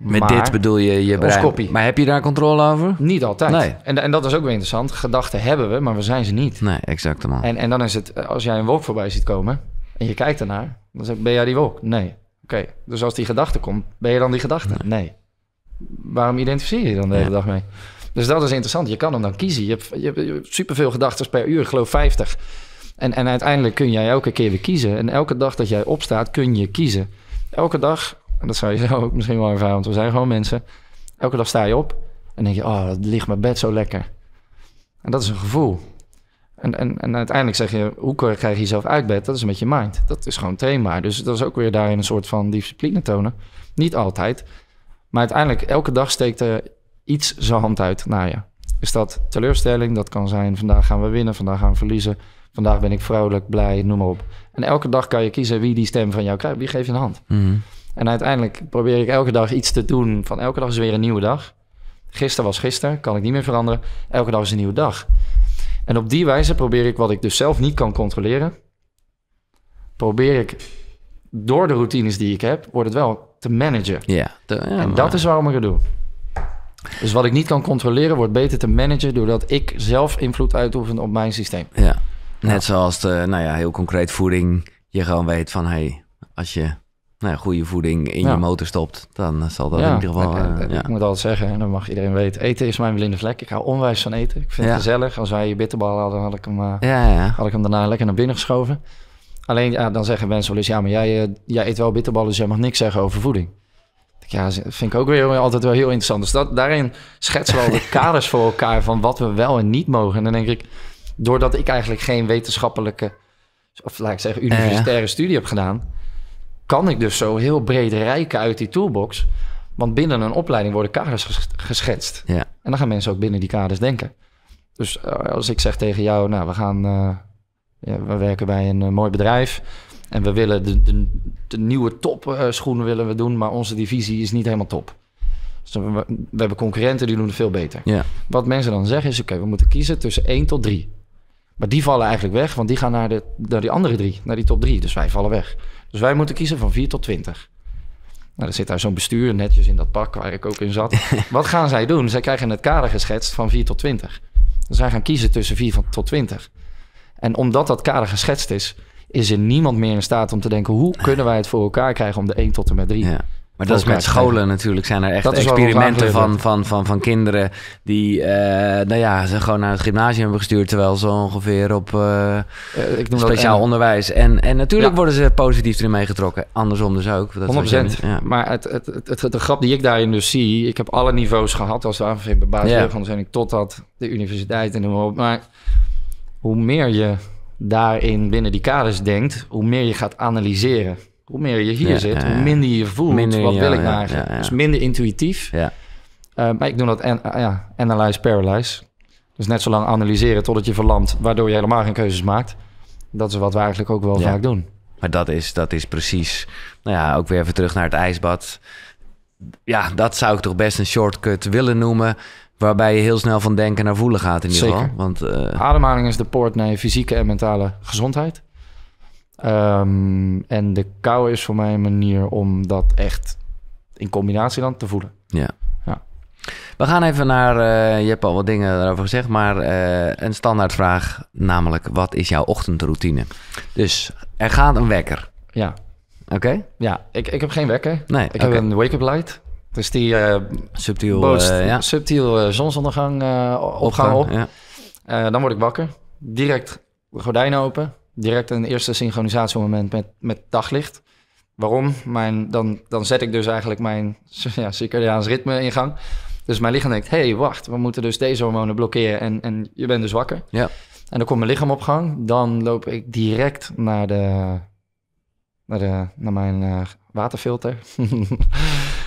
Met dit bedoel je je brein. Kopie. Maar heb je daar controle over? Niet altijd. En, en dat is ook weer interessant. Gedachten hebben we, maar we zijn ze niet. Nee, exact. Man. En, en dan is het, eh, als jij een wolk voorbij ziet komen en je kijkt ernaar, dan zeg ik, ben jij die wolk? Nee. Oké, dus als die gedachte komt, ben je dan die gedachte? Nee. Waarom identificeer je dan de hele dag mee? Dus dat is interessant. Je kan hem dan kiezen. Je hebt, je superveel gedachten per uur, ik geloof 50. En, en uiteindelijk kun jij elke keer weer kiezen. En elke dag dat jij opstaat, kun je kiezen. Elke dag en dat zou je zo ook misschien wel ervaren, want we zijn gewoon mensen. Elke dag sta je op en denk je, oh, dat ligt mijn bed zo lekker. En dat is een gevoel. En, en, en uiteindelijk zeg je, hoe krijg je jezelf uit bed? Dat is met je mind. Dat is gewoon thema. Dus dat is ook weer daarin een soort van discipline tonen. Niet altijd. Maar uiteindelijk, elke dag steekt er iets zijn hand uit naar je. Is dat teleurstelling? Dat kan zijn, vandaag gaan we winnen, vandaag gaan we verliezen. Vandaag ben ik vrolijk, blij, noem maar op. En elke dag kan je kiezen wie die stem van jou krijgt. Wie geeft je een hand? Mm en uiteindelijk probeer ik elke dag iets te doen. Van elke dag is weer een nieuwe dag. Gisteren was gisteren, kan ik niet meer veranderen. Elke dag is een nieuwe dag. En op die wijze probeer ik wat ik dus zelf niet kan controleren. Probeer ik door de routines die ik heb, wordt het wel te managen. Ja, en dat is waarom ik het doe. Dus wat ik niet kan controleren, wordt beter te managen doordat ik zelf invloed uitoefen op mijn systeem. Ja, net zoals de, nou ja, heel concreet voeding. Je gewoon weet van, hey, als je nou, goede voeding in je motor stopt, dan eh, zal dat in ieder geval... Eh, ik, ja. moet altijd zeggen, en dan mag iedereen weten, eten is mijn blinde vlek. Ik hou onwijs van eten. Ik vind het gezellig. Als wij je bitterbal hadden, had ik hem, eh, Had ik hem daarna lekker naar binnen geschoven. Alleen ja, dan zeggen mensen wel eens, ja, maar jij, jij eet wel bitterballen, dus jij mag niks zeggen over voeding. Ja, vind ik ook weer altijd wel heel interessant. Dus dat, daarin schetsen we al de kaders voor elkaar van wat we wel en niet mogen. En dan denk ik, doordat ik eigenlijk geen wetenschappelijke, of laat ik zeggen, universitaire studie heb gedaan kan ik dus zo heel breed rijken uit die toolbox. Want binnen een opleiding worden kaders geschetst. Ja. En dan gaan mensen ook binnen die kaders denken. Dus eh, als ik zeg tegen jou, nou, we gaan. Eh, ja, we werken bij een eh, mooi bedrijf. En we willen de, de, de nieuwe topschoenen uh, willen we doen, maar onze divisie is niet helemaal top. Dus we, we, hebben concurrenten die doen het veel beter. Ja. Wat mensen dan zeggen is, oké, we moeten kiezen tussen 1 tot 3. Maar die vallen eigenlijk weg, want die gaan naar, de, naar die andere drie, naar die top drie. Dus wij vallen weg. Dus wij moeten kiezen van 4 tot 20. Nou, er zit daar zo'n bestuur netjes in dat pak waar ik ook in zat. Wat gaan zij doen? Zij krijgen het kader geschetst van 4 tot 20. Dus zij gaan kiezen tussen 4 tot 20. En omdat dat kader geschetst is, is er niemand meer in staat om te denken... hoe kunnen wij het voor elkaar krijgen om de 1 tot en met 3... Ja maar dat is met scholen natuurlijk. Zijn er echt dat experimenten van, van, van, van kinderen die eh, nou ja, ze gewoon naar het gymnasium hebben gestuurd. Terwijl ze ongeveer op eh, eh, ik noem speciaal onderwijs. En, en natuurlijk worden ze positief erin meegetrokken. Andersom dus ook. Dat 100%. Ja. Maar het, het, het, de grap die ik daarin dus zie. Ik heb alle niveaus gehad als de bij van Ja. ik totdat de universiteit en noem Maar hoe meer je daarin binnen die kaders denkt, hoe meer je gaat analyseren hoe meer je hier zit, hoe minder je voelt. wat wil ik nou eigenlijk? Dus minder intuïtief. Ja. Eh, maar ik noem dat eh, analyse ja, analyze paralyze. Dus net zo lang analyseren totdat je verlamt, waardoor je helemaal geen keuzes maakt. Dat is wat we eigenlijk ook wel vaak doen. Maar dat is, dat is precies, nou ja, ook weer even terug naar het ijsbad. Ja, dat zou ik toch best een shortcut willen noemen. Waarbij je heel snel van denken naar voelen gaat in ieder geval. Want, eh, Ademhaling is de poort naar je fysieke en mentale gezondheid. Ehm, en de kou is voor mij een manier om dat echt in combinatie dan te voelen. Ja. ja. We gaan even naar, eh, je hebt al wat dingen daarover gezegd, maar uh, een standaardvraag, namelijk wat is jouw ochtendroutine? Dus er gaat een wekker. Ja. Oké? Ja, ik, ik heb geen wekker. Nee. Ik heb een wake-up light. Dus die uh, subtiel, boost, ja. subtiel zonsondergang opgang op. dan word ik wakker. Direct gordijnen open direct een eerste synchronisatiemoment met, met daglicht. Waarom? Mijn, dan, dan zet ik dus eigenlijk mijn ja, ritme in gang. Dus mijn lichaam denkt, hé, hey, wacht, we moeten dus deze hormonen blokkeren en, en je bent dus wakker. Ja. En dan komt mijn lichaam op gang. Dan loop ik direct naar, de, naar, de, naar mijn eh, waterfilter.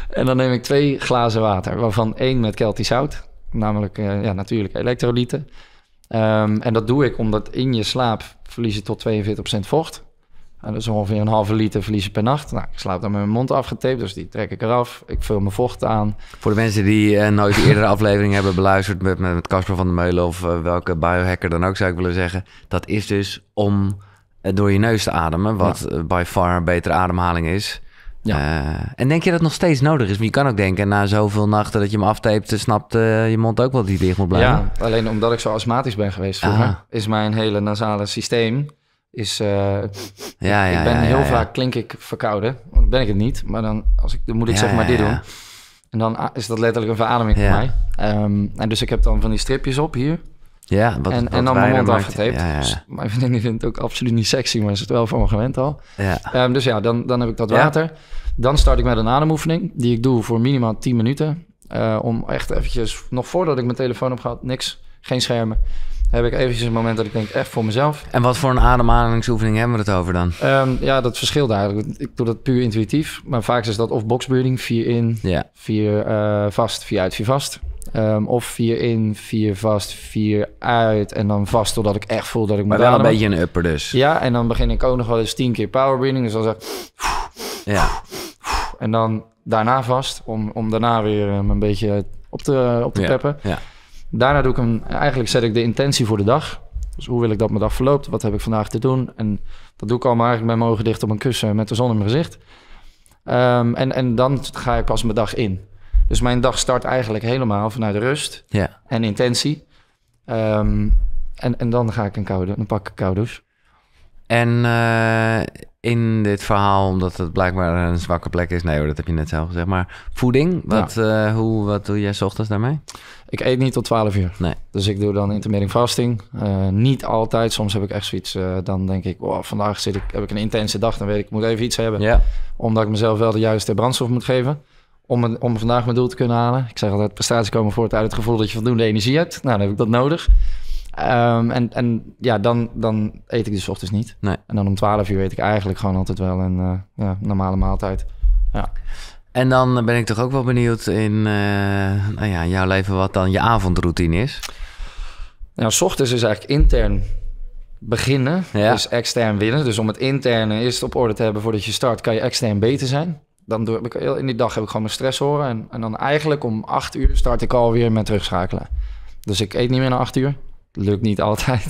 en dan neem ik twee glazen water, waarvan één met keltisch zout, namelijk uh, ja, natuurlijke elektrolyten. Ehm, en dat doe ik omdat in je slaap verlies je tot 42% vocht. En dat is ongeveer een halve liter verliezen per nacht. Nou, ik slaap dan met mijn mond afgetaped, dus die trek ik eraf. Ik vul mijn vocht aan. Voor de mensen die uh, nooit de eerdere aflevering hebben beluisterd met Casper met, Casper van der Meulen of eh, welke biohacker dan ook zou ik willen zeggen. Dat is dus om eh, door je neus te ademen, wat by far een betere ademhaling is. Ja. Eh, en denk je dat het nog steeds nodig is? Want je kan ook denken, na zoveel nachten dat je me afteept, eh, snapt eh, je mond ook wel dat die dicht moet blijven. Ja, alleen omdat ik zo astmatisch ben geweest vroeger, is mijn hele nasale systeem... Is, ja, ja, ik ben heel vaak klink ik verkouden. Dan ben ik het niet, maar dan, als ik, dan moet ik zeg maar dit doen. En dan is dat letterlijk een verademing voor mij. Ehm, en dus ik heb dan van die stripjes op hier. Ja, wat, en, dan mijn mond afgetaped. Ja, ja. Dus het ook absoluut niet sexy, maar is het wel voor me gewend al. Ja. Ehm, dus ja, dan, dan heb ik dat water. Dan start ik met een ademoefening, die ik doe voor minimaal 10 minuten. Eh, om echt eventjes, nog voordat ik mijn telefoon heb gehad, niks, geen schermen. Heb ik eventjes een moment dat ik denk, echt voor mezelf. En wat voor een ademhalingsoefening hebben we het over dan? Ehm, ja, dat verschilt eigenlijk. Ik doe dat puur intuïtief. Maar vaak is dat of breathing, vier in, vier eh, vast, vier uit, vier vast. Ehm, of vier in, vier vast, vier uit. En dan vast totdat ik echt voel dat ik me. Maar wel een beetje een upper dus. Ja, en dan begin ik ook nog wel eens tien keer power breathing. Dus dan zeg Ja. En dan daarna vast, om, om daarna weer ehm, een beetje op te, op te peppen. Ja. Daarna doe ik hem, eigenlijk zet ik de intentie voor de dag. Dus hoe wil ik dat mijn dag verloopt? Wat heb ik vandaag te doen? En dat doe ik allemaal eigenlijk met mijn ogen dicht op een kussen met de zon in mijn gezicht. Ehm, en, en dan ga ik pas mijn dag in. Dus mijn dag start eigenlijk helemaal vanuit rust ja. en intentie. Ehm, en, en dan ga ik een koude, dan pak ik En eh, in dit verhaal, omdat het blijkbaar een zwakke plek is, nee hoor, dat heb je net zelf gezegd, maar voeding, wat, eh, hoe, wat doe jij s ochtends daarmee? Ik eet niet tot 12 uur. Nee. Dus ik doe dan intermittent fasting. Eh, niet altijd, soms heb ik echt zoiets, dan denk ik, vandaag zit ik, heb ik een intense dag, dan weet ik, ik moet even iets hebben. Ja. Omdat ik mezelf wel de juiste brandstof moet geven om, om vandaag mijn doel te kunnen halen. Ik zeg altijd, prestaties komen voort uit het gevoel dat je voldoende energie hebt. Nou, dan heb ik dat nodig. Ehm, en, en ja, dan, dan eet ik dus ochtends niet. Nee. En dan om 12 uur eet ik eigenlijk gewoon altijd wel een eh, ja, normale maaltijd. Ja. En dan ben ik toch ook wel benieuwd in eh, nou ja, jouw leven wat dan je avondroutine is. Nou, ochtends is eigenlijk intern beginnen, ja. dus extern winnen. Dus om het interne eerst op orde te hebben voordat je start, kan je extern beter zijn dan doe ik in die dag heb ik gewoon mijn stress horen. En, en dan eigenlijk om acht uur start ik alweer met terugschakelen. Dus ik eet niet meer na acht uur. Lukt niet altijd.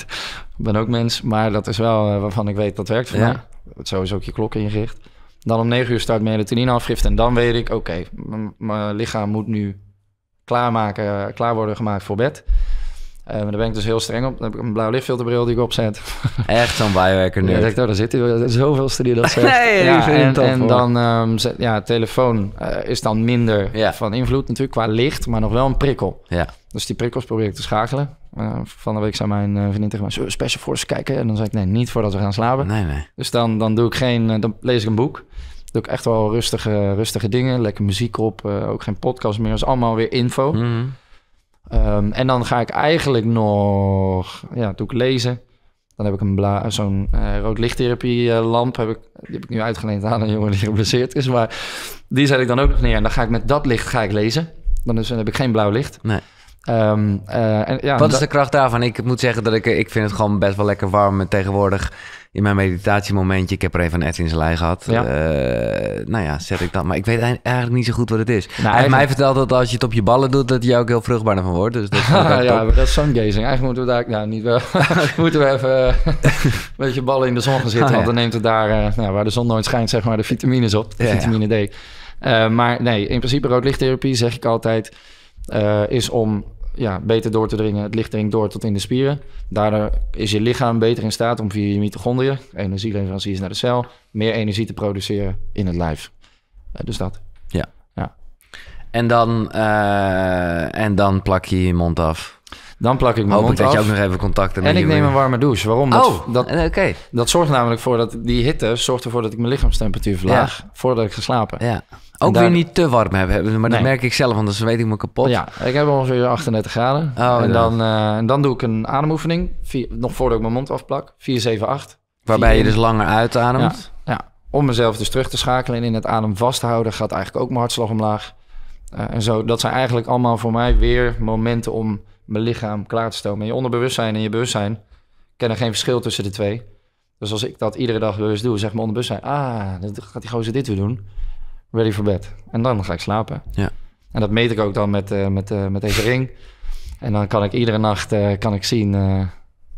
ik ben ook mens. Maar dat is wel eh, waarvan ik weet dat werkt voor mij. Zo is ook je klok ingericht. Dan om negen uur start afgifte En dan weet ik, oké, mijn lichaam moet nu klaarmaken, eh, klaar worden gemaakt voor bed. Uh, maar daar ben ik dus heel streng op. Dan heb ik een blauw lichtfilterbril die ik opzet. Echt zo'n bijwerker nu. Ja, oh, daar zit hij. zoveel studie dat zegt. nee, en, dan um, ja, telefoon eh, is dan minder van invloed natuurlijk qua licht, maar nog wel een prikkel. Ja. Dus die prikkels probeer ik te schakelen. Eh, van de week zei mijn vriendin tegen mij, zullen we Special Force kijken? En dan zei ik, nee, niet voordat we gaan slapen. Nee, nee. Dus dan, dan doe ik geen, dan lees ik een boek. Doe ik echt wel rustige, rustige dingen. Lekker muziek op. ook geen podcast meer. Dat is allemaal weer info. Mm Ehm, en dan ga ik eigenlijk nog, ja, doe ik lezen. Dan heb ik een zo'n eh, rood lichttherapie eh, lamp. Heb ik, die heb ik nu uitgeleend aan een jongen die geblesseerd is. Maar die zet ik dan ook nog neer. En dan ga ik met dat licht ga ik lezen. Dan, is, dan heb ik geen blauw licht. Nee. Ehm, eh, en, ja, Wat is de kracht daarvan? Ik moet zeggen dat ik, eh, ik vind het gewoon best wel lekker warm. tegenwoordig in mijn meditatiemomentje, ik heb er even een Ed in zijn lijn gehad. Ja. Eh, nou ja, zet ik dat. Maar ik weet eigenlijk niet zo goed wat het is. Nou, hij heeft mij verteld dat als je het op je ballen doet, dat je ook heel vruchtbaar van wordt. Dus dat ja, ja dat sungazing. Eigenlijk moeten we daar, nou niet wel, moeten we even een beetje ballen in de zon gaan zitten. Oh, want dan neemt het daar, nou, waar de zon nooit schijnt, zeg maar de vitamines op, de vitamine D. maar nee, in principe lichttherapie zeg ik altijd eh, is om ja, beter door te dringen. Het licht dringt door tot in de spieren. Daardoor is je lichaam beter in staat om via je mitochondriën, energieleveranciers naar de cel, meer energie te produceren in het lijf. Eh, dus dat. Ja. ja. En, dan, eh, en dan plak je je mond af. Dan plak ik mijn Hoop mond ik dat af. je ook nog even contact hebt En ik neem een warme douche. Waarom? Dat, oh, dat, dat zorgt namelijk voor dat die hitte zorgt ervoor dat ik mijn lichaamstemperatuur verlaag voordat ik ga slapen. Ja. Ook weer niet te warm hebben, maar dat merk ik zelf, Anders weet ik me kapot. Ja, ik heb ongeveer 38 graden. Oh, en dan, uh, dan doe ik een ademoefening, vier, nog voordat ik mijn mond afplak, 4, 7, 8. Waarbij je dus langer uitademt. Ja, ja, om mezelf dus terug te schakelen en in het adem vast te houden gaat eigenlijk ook mijn hartslag omlaag. Eh, en zo, dat zijn eigenlijk allemaal voor mij weer momenten om mijn lichaam klaar te stomen. En je onderbewustzijn en je bewustzijn kennen geen verschil tussen de twee. Dus als ik dat iedere dag bewust doe, zeg mijn onderbewustzijn... ah, dan gaat die gozer dit weer doen ready for bed. En dan ga ik slapen. Ja. En dat meet ik ook dan met, uh, met, uh, met deze ring. En dan kan ik iedere nacht eh, kan ik zien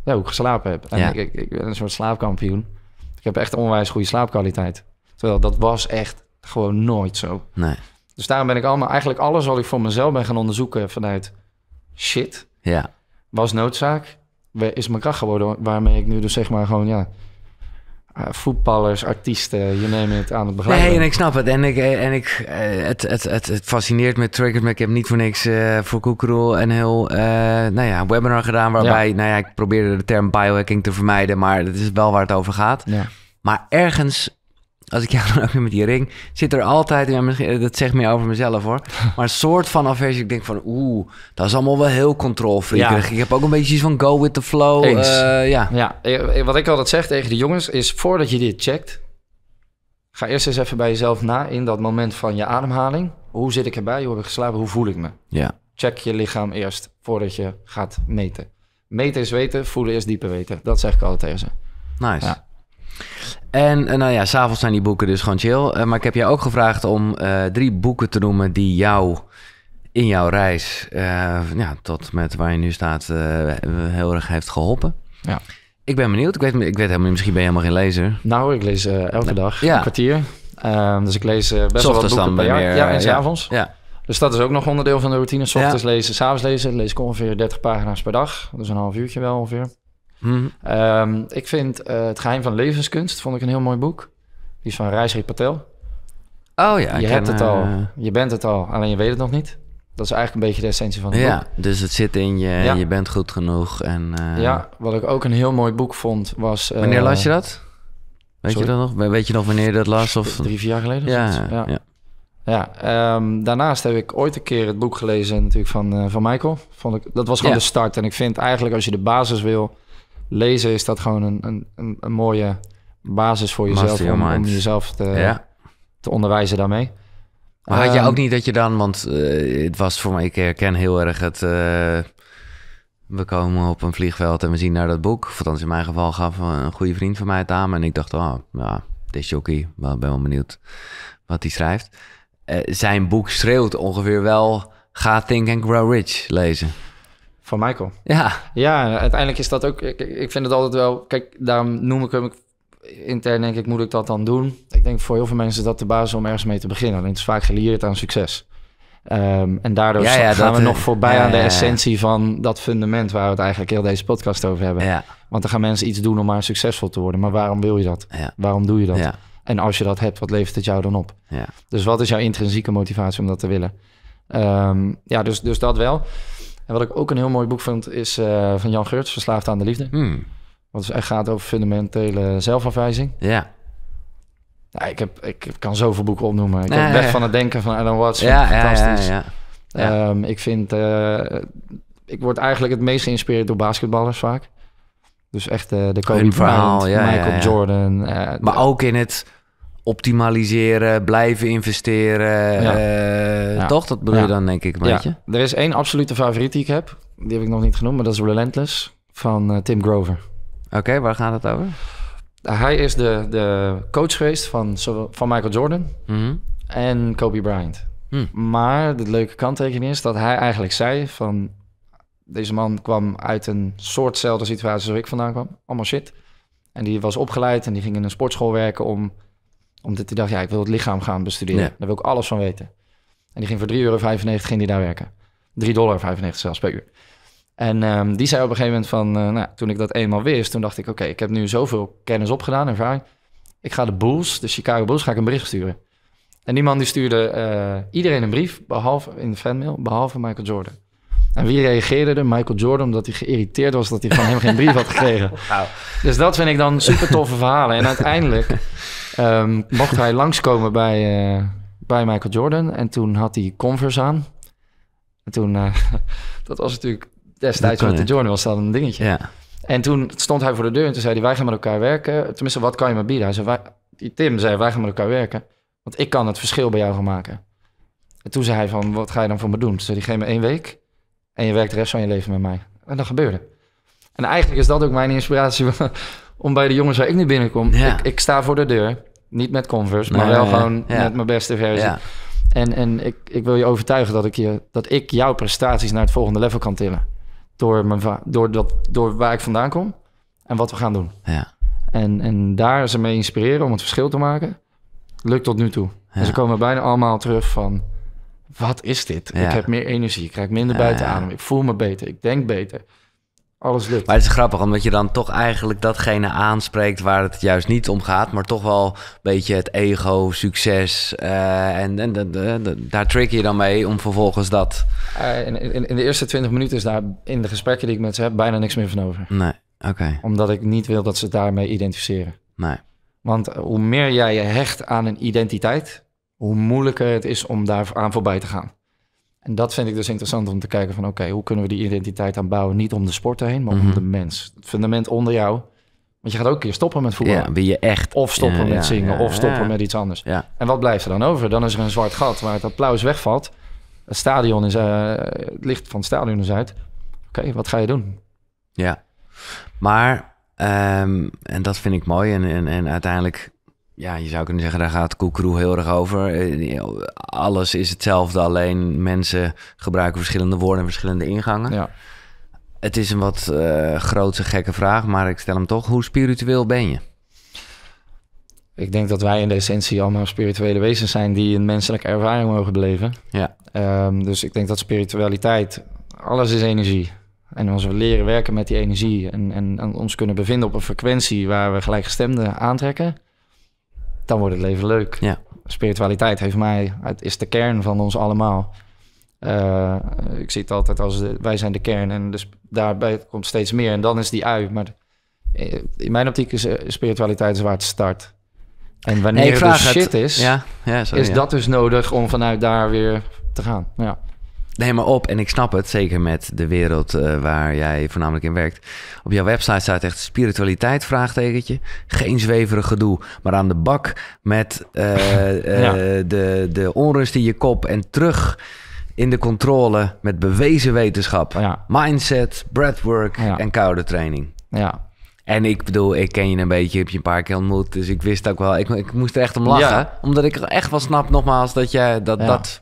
ja, hoe ik geslapen heb. En ja. ik, ik, ik, ben een soort slaapkampioen. Ik heb echt onwijs goede slaapkwaliteit. Terwijl dat was echt gewoon nooit zo. Nee. Dus daarom ben ik allemaal, eigenlijk alles wat ik voor mezelf ben gaan onderzoeken vanuit shit, ja. was noodzaak, is mijn kracht geworden waarmee ik nu dus zeg maar gewoon ja, eh, voetballers, artiesten, je neemt het aan het begrijpen. Nee, en ik snap het. En, ik, en ik, eh, het, het, het, het, fascineert me, triggert me. Ik heb niet voor niks eh, voor Koekeroel een heel nou ja, webinar gedaan... waarbij Nou ja, ik probeerde de term biohacking te vermijden... maar dat is wel waar het over gaat. Ja. Maar ergens als ik jou dan ook met die ring, zit er altijd, ja, misschien, eh, dat zegt meer over mezelf hoor, maar een soort van aversie. Ik denk van, oeh, dat is allemaal wel heel controlfreakerig. Ik heb ook een beetje iets van go with the flow. Uh, ja. ja, eh, wat ik altijd zeg tegen de jongens is, voordat je dit checkt, ga eerst eens even bij jezelf na in dat moment van je ademhaling. Hoe zit ik erbij? Hoe heb ik geslapen? Hoe voel ik me? Ja. Check je lichaam eerst voordat je gaat meten. Meten is weten, voelen is dieper weten. Dat zeg ik altijd tegen ze. Nice. En eh, nou ja, s'avonds zijn die boeken dus gewoon chill. Eh, maar ik heb jou ook gevraagd om eh, drie boeken te noemen die jou in jouw reis ja, tot met waar je nu staat heel erg heeft geholpen. Ja. Ik ben benieuwd. Ik weet, ik weet helemaal misschien ben je helemaal geen lezer. Nou, ik lees elke dag een kwartier. Ehm, dus ik lees best wel wat boeken per jaar. Meer, ja, en s'avonds. Ja. Dus dat is ook nog onderdeel van de routine. S ochtends lezen, s'avonds lezen. Lees ik ongeveer 30 pagina's per dag. Dus een half uurtje wel ongeveer. Mhm. Ehm, ik vind eh, Het Geheim van Levenskunst, vond ik een heel mooi boek. Die is van Reisri Patel. Oh ja. Je hebt het al, eh, je bent het al, alleen je weet het nog niet. Dat is eigenlijk een beetje de essentie van het ja, Dus het zit in je, je bent goed genoeg. En, eh, Ja, wat ik ook een heel mooi boek vond was... wanneer las je dat? Weet je dat nog? Weet je nog wanneer je dat las? Of... Drie, vier jaar geleden? Ja, ja. ja. ja ehm, daarnaast heb ik ooit een keer het boek gelezen natuurlijk van, van Michael. Vond ik, dat was gewoon de start. En ik vind eigenlijk als je de basis wil lezen is dat gewoon een, een, een mooie basis voor jezelf. Om, jezelf te, te onderwijzen daarmee. Maar had je ehm, ook niet dat je dan, want eh, het was voor mij, ik herken heel erg het. Eh, we komen op een vliegveld en we zien naar dat boek. Althans, in mijn geval gaf een goede vriend van mij het aan. En ik dacht, oh, ja, dit jockey. Wel, ben wel benieuwd wat hij schrijft. Eh, zijn boek schreeuwt ongeveer wel: ga Think and Grow Rich lezen. Van Michael. Ja. Ja, uiteindelijk is dat ook... Ik, ik vind het altijd wel... Kijk, daarom noem ik hem... Intern denk ik, moet ik dat dan doen? Ik denk voor heel veel mensen dat de basis om ergens mee te beginnen. Want het is vaak gelieerd aan succes. Ehm, en daardoor zijn gaan we nog eh, voorbij aan de essentie van dat fundament waar we het eigenlijk heel deze podcast over hebben. Want dan gaan mensen iets doen om maar succesvol te worden. Maar waarom wil je dat? Waarom doe je dat? En als je dat hebt, wat levert het jou dan op? Dus wat is jouw intrinsieke motivatie om dat te willen? Ehm, ja, dus, dus dat wel. En wat ik ook een heel mooi boek vond, is eh, van Jan Geurts, Verslaafd aan de Liefde. Hmm. Wat dus gaat over fundamentele zelfafwijzing. Ja. Nou, ik, heb, ik kan zoveel boeken opnoemen. Ik ja, heb ja, Weg van het Denken van Alan Watts. Ja, fantastisch. Um, ik vind... Eh, ik word eigenlijk het meest geïnspireerd door basketballers vaak. Dus echt eh, de Kobe Bryant, Michael Jordan. maar ook in het optimaliseren, blijven investeren. Eh, toch? Dat bedoel je dan, denk ik, een beetje. Er is één absolute favoriet die ik heb. Die heb ik nog niet genoemd, maar dat is Relentless van eh, Tim Grover. Oké, waar gaat het over? Hij is de, de coach geweest van, van Michael Jordan mhm. en Kobe Bryant. Hm. Maar de leuke kanttekening is dat hij eigenlijk zei van... Deze man kwam uit een soortzelfde situatie zoals ik vandaan kwam. Allemaal shit. En die was opgeleid en die ging in een sportschool werken om omdat hij dacht, ja, ik wil het lichaam gaan bestuderen. Daar wil ik alles van weten. En die ging voor 3,95 euro ging die daar werken. 3,95 dollar zelfs per uur. En ehm, die zei op een gegeven moment van, eh, nou, toen ik dat eenmaal wist, toen dacht ik, oké, ik heb nu zoveel kennis opgedaan, ervaring. Ik ga de Bulls, de Chicago Bulls, ga ik een bericht sturen. En die man die stuurde eh, iedereen een brief, behalve in de fanmail, behalve Michael Jordan. En wie reageerde er? Michael Jordan, omdat hij geïrriteerd was dat hij van hem geen brief had gekregen. Dus dat vind ik dan super toffe verhalen. En uiteindelijk Ehm, mocht hij langskomen bij, eh, bij Michael Jordan. En toen had hij Converse aan. En toen, eh, dat was natuurlijk destijds met de Jordan, was dat een dingetje. Ja. En toen stond hij voor de deur en toen zei hij, wij gaan met elkaar werken. Tenminste, wat kan je me bieden? Hij zei, wij, Tim zei, wij gaan met elkaar werken. Want ik kan het verschil bij jou gaan maken. En toen zei hij van, wat ga je dan voor me doen? Toen zei hij, geef me één week en je werkt de rest van je leven met mij. En dat gebeurde. En eigenlijk is dat ook mijn inspiratie om bij de jongens waar ik nu binnenkom. Ik, ik, sta voor de deur. Niet met convers, maar wel gewoon met mijn beste versie. En, en ik, ik wil je overtuigen dat ik, je, dat ik jouw prestaties naar het volgende level kan tillen. Door, mijn, door, dat, door waar ik vandaan kom en wat we gaan doen. Ja. En, en daar ze mee inspireren om het verschil te maken, lukt tot nu toe. En ze komen bijna allemaal terug van, wat is dit? Ik heb meer energie, ik krijg minder buitenadem, ik voel me beter, ik denk beter alles Maar het is grappig, omdat je dan toch eigenlijk datgene aanspreekt waar het juist niet om gaat, maar toch wel een beetje het ego, succes. Eh, en, en daar trick je dan mee om vervolgens dat. Eh, in, in, de eerste 20 minuten is daar in de gesprekken die ik met ze heb bijna niks meer van over. Nee, oké. Omdat ik niet wil dat ze daarmee identificeren. Nee. Want hoe meer jij je hecht aan een identiteit, hoe moeilijker het is om daar aan voorbij te gaan. En dat vind ik dus interessant om te kijken van... oké, hoe kunnen we die identiteit aanbouwen Niet om de sport heen, maar om mhm. de mens. Het fundament onder jou. Want je gaat ook een keer stoppen met voetbal. Ja, wie je echt... Of stoppen met zingen, of stoppen met iets anders. En wat blijft er dan over? Dan is er een zwart gat waar het applaus wegvalt. Het stadion is... Eh, het licht van het stadion is uit. Oké, wat ga je doen? Ja, maar... Ehm, en dat vind ik mooi. En, en, en uiteindelijk ja, je zou kunnen zeggen, daar gaat Koekroe heel erg over. Eh, alles is hetzelfde, alleen mensen gebruiken verschillende woorden en verschillende ingangen. Ja. Het is een wat uh, grootse gekke vraag, maar ik stel hem toch. Hoe spiritueel ben je? Ik denk dat wij in de essentie allemaal spirituele wezens zijn die een menselijke ervaring mogen beleven. Ja. Ehm, dus ik denk dat spiritualiteit, alles is energie. En als we leren werken met die energie en, en, en ons kunnen bevinden op een frequentie waar we gelijkgestemden aantrekken, dan wordt het leven leuk. Ja. Spiritualiteit heeft mij, het is de kern van ons allemaal. Eh, ik zie het altijd als wij zijn de kern en dus daarbij komt steeds meer en dan is die ui. Maar eh, in mijn optiek is eh, spiritualiteit is waar het start. En wanneer dus het dus shit is, ja, ja, is dat dus nodig om vanuit daar weer te gaan. Ja. Nee, maar op. En ik snap het, zeker met de wereld eh, waar jij voornamelijk in werkt. Op jouw website staat echt spiritualiteit, vraagtekentje. Geen zweverig gedoe, maar aan de bak met eh, eh, de, de onrust in je kop en terug in de controle met bewezen wetenschap. Mindset, breathwork en koude training. Ja. En ik bedoel, ik ken je een beetje, heb je een paar keer ontmoet. Dus ik wist ook wel, ik, ik moest er echt om lachen. Omdat ik echt wel snap, nogmaals, dat jij dat... dat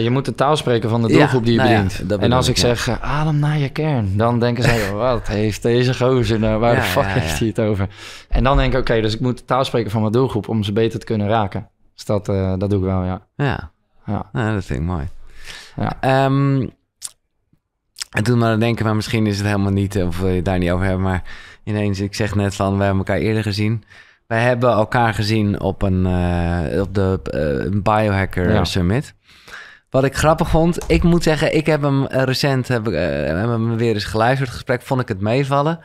je moet de taal spreken van de doelgroep die je nou bedient. en als ik, zeg, eh, adem naar je kern, dan denken zij, oh, wat heeft deze gozer nou, waar de fuck heeft hij het over? En dan denk ik, oké, dus ik moet de taal spreken van mijn doelgroep om ze beter te kunnen raken. Dus dat, eh, dat doe ik wel, ja. Ja, ja. Nou, dat vind ik mooi. Ja. Ehm, en toen maar denken, maar misschien is het helemaal niet, eh, of wil je het daar niet over hebben, maar ineens, ik zeg net van, we hebben elkaar eerder gezien. Wij hebben elkaar gezien op, een, op de Biohacker Summit. Wat ik grappig vond, ik moet zeggen, ik heb hem eh, recent heb, uh, hem weer eens geluisterd. gesprek vond ik het meevallen.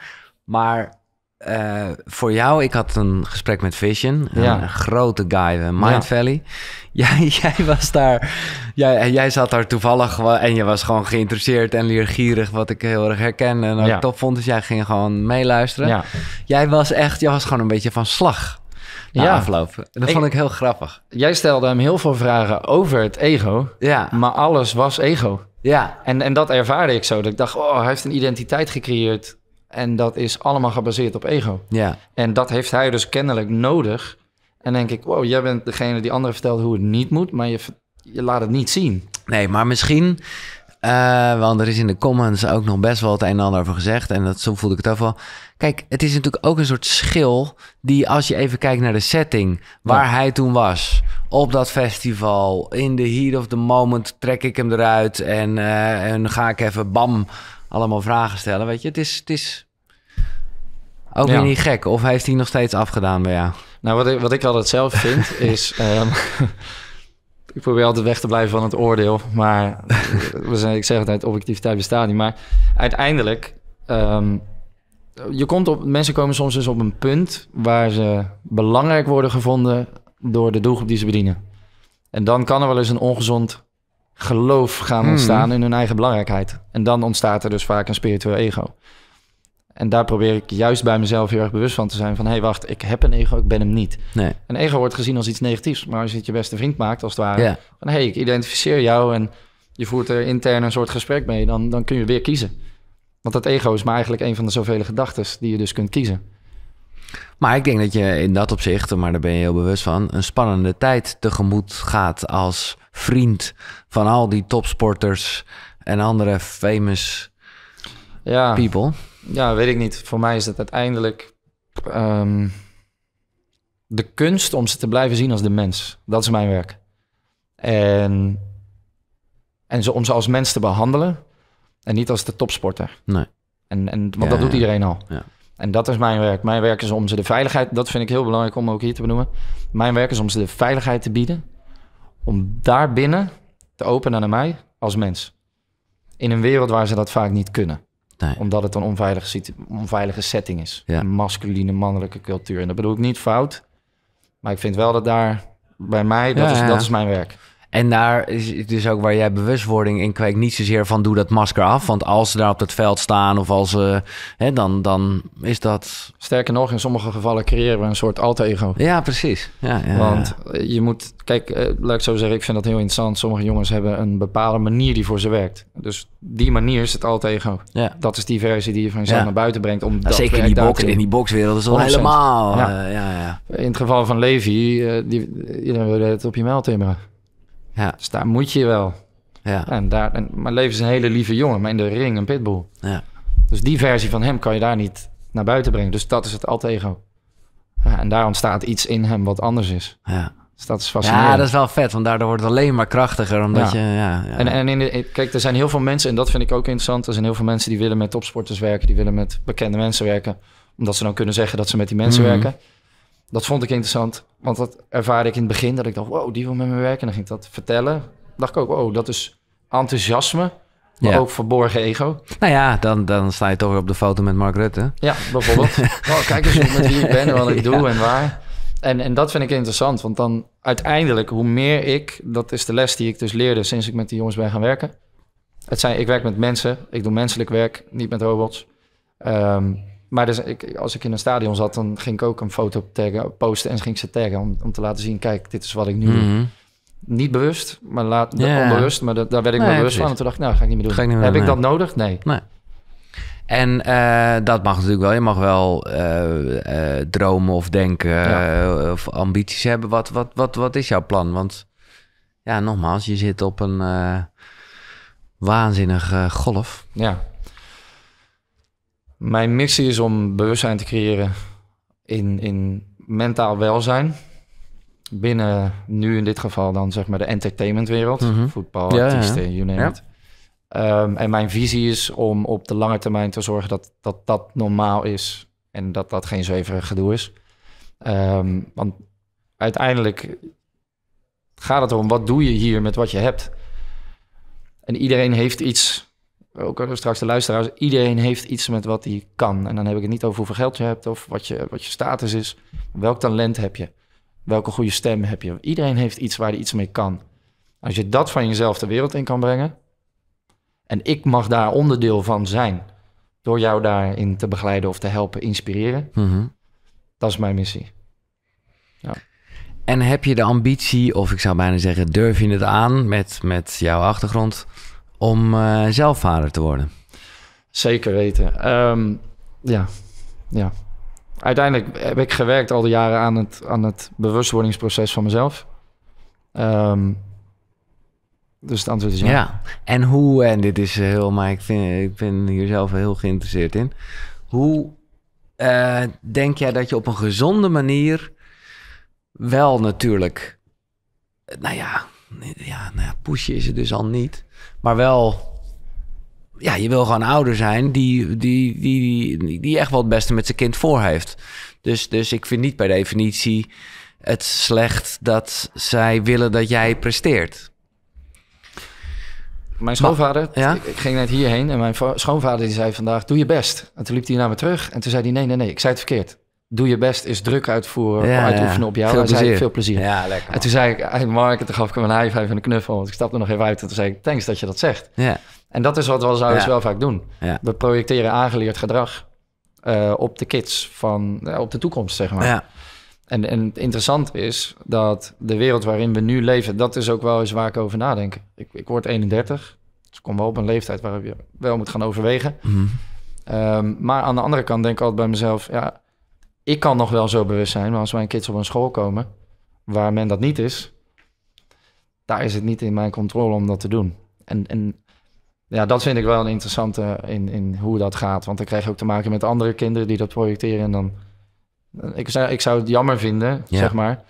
Maar eh, voor jou, ik had een gesprek met Vision, een grote guy, Mind Valley. Jij, jij was daar, jij, jij zat daar toevallig en je was gewoon geïnteresseerd en leergierig, wat ik heel erg herken en wat ja. top vond. Dus jij ging gewoon meeluisteren. Jij was echt, jij was gewoon een beetje van slag ja. afloop. Dat vond ik heel grappig. Jij stelde hem heel veel vragen over het ego, ja. maar alles was ego. Ja. En, en dat ervaarde ik zo. Dat ik dacht, oh, hij heeft een identiteit gecreëerd. En dat is allemaal gebaseerd op ego. Ja. En dat heeft hij dus kennelijk nodig. En denk ik, wow, jij bent degene die anderen vertelt hoe het niet moet, maar je, je laat het niet zien. Nee, maar misschien eh, want er is in de comments ook nog best wel het een en ander over gezegd. En dat, zo voelde ik het ook wel. Kijk, het is natuurlijk ook een soort schil. Die als je even kijkt naar de setting. Waar hij toen was. Op dat festival. In the heat of the moment trek ik hem eruit. En, uh, ga ik even bam. Allemaal vragen stellen. Weet je, het is. Het is ook weer niet gek. Of heeft hij nog steeds afgedaan bij jou? Nou, wat ik, wat ik altijd zelf vind is. Ehm, ik probeer altijd weg te blijven van het oordeel. Maar we zijn, ik zeg altijd, objectiviteit bestaat niet. Maar uiteindelijk, ehm, je komt op, mensen komen soms dus op een punt waar ze belangrijk worden gevonden door de doelgroep die ze bedienen. En dan kan er wel eens een ongezond geloof gaan hmm. ontstaan in hun eigen belangrijkheid. En dan ontstaat er dus vaak een spiritueel ego. En daar probeer ik juist bij mezelf heel erg bewust van te zijn. Van, hé, hey, wacht, ik heb een ego, ik ben hem niet. Nee. Een ego wordt gezien als iets negatiefs. Maar als je het je beste vriend maakt, als het ware... van, hé, hey, ik identificeer jou en je voert er intern een soort gesprek mee... dan, dan kun je weer kiezen. Want dat ego is maar eigenlijk een van de zoveel gedachten... die je dus kunt kiezen. Maar ik denk dat je in dat opzicht, maar daar ben je heel bewust van... een spannende tijd tegemoet gaat als vriend... van al die topsporters en andere famous ja. people... Ja, weet ik niet. Voor mij is het uiteindelijk ehm, de kunst om ze te blijven zien als de mens. Dat is mijn werk. En, en ze, om ze als mens te behandelen en niet als de topsporter. Nee. En, en, want dat doet iedereen al. Ja. En dat is mijn werk. Mijn werk is om ze de veiligheid, dat vind ik heel belangrijk om ook hier te benoemen. Mijn werk is om ze de veiligheid te bieden. Om daarbinnen te openen naar mij als mens. In een wereld waar ze dat vaak niet kunnen omdat het een onveilige, onveilige setting is. Een masculine, mannelijke cultuur. En dat bedoel ik niet fout. Maar ik vind wel dat daar bij mij, dat, is, dat is mijn werk. En daar is dus ook waar jij bewustwording in kwijt Niet zozeer van doe dat masker af. Want als ze daar op het veld staan of als ze. Eh, hè, dan, dan is dat. Sterker nog, in sommige gevallen creëren we een soort alter-ego. Ja, precies. Ja, ja, want eh, je moet. Kijk, eh, laat ik zo zeggen, ik vind dat heel interessant. Sommige jongens hebben een bepaalde manier die voor ze werkt. Dus die manier is het alter-ego. Ja. Dat is die versie die je van jezelf naar buiten brengt. Om nou, dat zeker in die, box, in die boxwereld is al helemaal. ja. In het geval van Levi, uh, die, iedereen wil het op je mail timmeren. Ja. Dus daar moet je wel. Ja. En daar, en, maar leven is een hele lieve jongen, maar in de ring een pitbull. Ja. Dus die versie van hem kan je daar niet naar buiten brengen. Dus dat is het altego en daar ontstaat iets in hem wat anders is. Ja. Dus dat is fascinerend. Ja, dat is wel vet, want daardoor wordt het alleen maar krachtiger. Omdat je, ja, ja. En, en in de, kijk, er zijn heel veel mensen, en dat vind ik ook interessant. Er zijn heel veel mensen die willen met topsporters werken, die willen met bekende mensen werken. Omdat ze dan kunnen zeggen dat ze met die mensen mhm. werken dat vond ik interessant, want dat ervaarde ik in het begin. Dat ik dacht, wow, die wil met me werken. En dan ging ik dat vertellen. dacht ik ook, wow, dat is enthousiasme. Maar ook verborgen ego. Nou ja, dan, dan sta je toch weer op de foto met Mark Rutte. Ja, bijvoorbeeld. Oh, kijk eens met wie ik ben en wat ik doe en waar. En, en dat vind ik interessant, want dan uiteindelijk, hoe meer ik, dat is de les die ik dus leerde sinds ik met die jongens ben gaan werken. Het zijn, ik werk met mensen, ik doe menselijk werk, niet met robots. Um, maar dus ik, als ik in een stadion zat, dan ging ik ook een foto taggen, posten en ging ik ze taggen om, om te laten zien, kijk, dit is wat ik nu doe. Mhm. Niet bewust, maar laat, onbewust, maar daar werd ik bewust van. En toen dacht ik, nou, ga ik niet meer doen. Heb ik dat nodig? Nee. nee. En eh, dat mag natuurlijk wel. Je mag wel eh, eh, dromen of denken of ambities hebben. Wat, wat, wat, wat is jouw plan? Want ja, nogmaals, je zit op een waanzinnige golf. Ja. Mijn missie is om bewustzijn te creëren in, in mentaal welzijn. Binnen nu in dit geval dan zeg maar de entertainmentwereld. Mm Voetbal, ja, artiesten, you name it. Ehm, en mijn visie is om op de lange termijn te zorgen dat dat, dat normaal is. En dat dat geen zweverig gedoe is. Ehm, want uiteindelijk gaat het erom, wat doe je hier met wat je hebt? En iedereen heeft iets ook straks de luisteraars, iedereen heeft iets met wat hij kan. En dan heb ik het niet over hoeveel geld je hebt of wat je, wat je status is. Welk talent heb je? Welke goede stem heb je? Iedereen heeft iets waar hij iets mee kan. Als je dat van jezelf de wereld in kan brengen. En ik mag daar onderdeel van zijn. Door jou daarin te begeleiden of te helpen inspireren. Mhm. Dat is mijn missie. En heb je de ambitie, of ik zou bijna zeggen, durf je het aan met, met jouw achtergrond? om eh, zelfvader zelf vader te worden? Zeker weten. Ehm, ja. ja. Uiteindelijk heb ik gewerkt al die jaren aan het, aan het bewustwordingsproces van mezelf. Ehm, dus het antwoord is ja. ja. En hoe, en dit is heel, maar ik, vind, ik ben hier zelf heel geïnteresseerd in. Hoe eh, denk jij dat je op een gezonde manier wel natuurlijk, eh, nou ja, ja nou ja, pushen is het dus al niet. Maar wel ja, je wil gewoon ouder zijn die, die, die, die, die echt wel het beste met zijn kind voor heeft. Dus, dus ik vind niet per definitie het slecht dat zij willen dat jij presteert. Mijn schoonvader, ja? ik, ging net hierheen en mijn schoonvader die zei vandaag, doe je best. En toen liep hij naar me terug en toen zei hij, nee, nee, nee, ik zei het verkeerd doe je best is druk uitvoeren, ja, uitoefenen op jou. Veel plezier. zei veel plezier. Ja, lekker. En toen zei ik, hey Mark, toen gaf ik hem een high five en een knuffel, want ik stapte nog even uit. En toen zei ik, thanks dat je dat zegt. Ja. En dat is wat we als ouders wel vaak doen. We projecteren aangeleerd gedrag eh, op de kids, van, eh, op de toekomst, zeg maar. Ja. En, en het interessante is dat de wereld waarin we nu leven, dat is ook wel eens waar ik over nadenk. Ik, ik word 31, dus ik kom wel op een leeftijd waar je wel moet gaan overwegen. Mhm. Ehm, maar aan de andere kant denk ik altijd bij mezelf, ja, ik kan nog wel zo bewust zijn, maar als mijn kids op een school komen waar men dat niet is, daar is het niet in mijn controle om dat te doen. En, en ja, dat vind ik wel een interessante in, in hoe dat gaat. Want dan krijg je ook te maken met andere kinderen die dat projecteren. En dan, eh, ik, zou, ik zou het jammer vinden, zeg maar,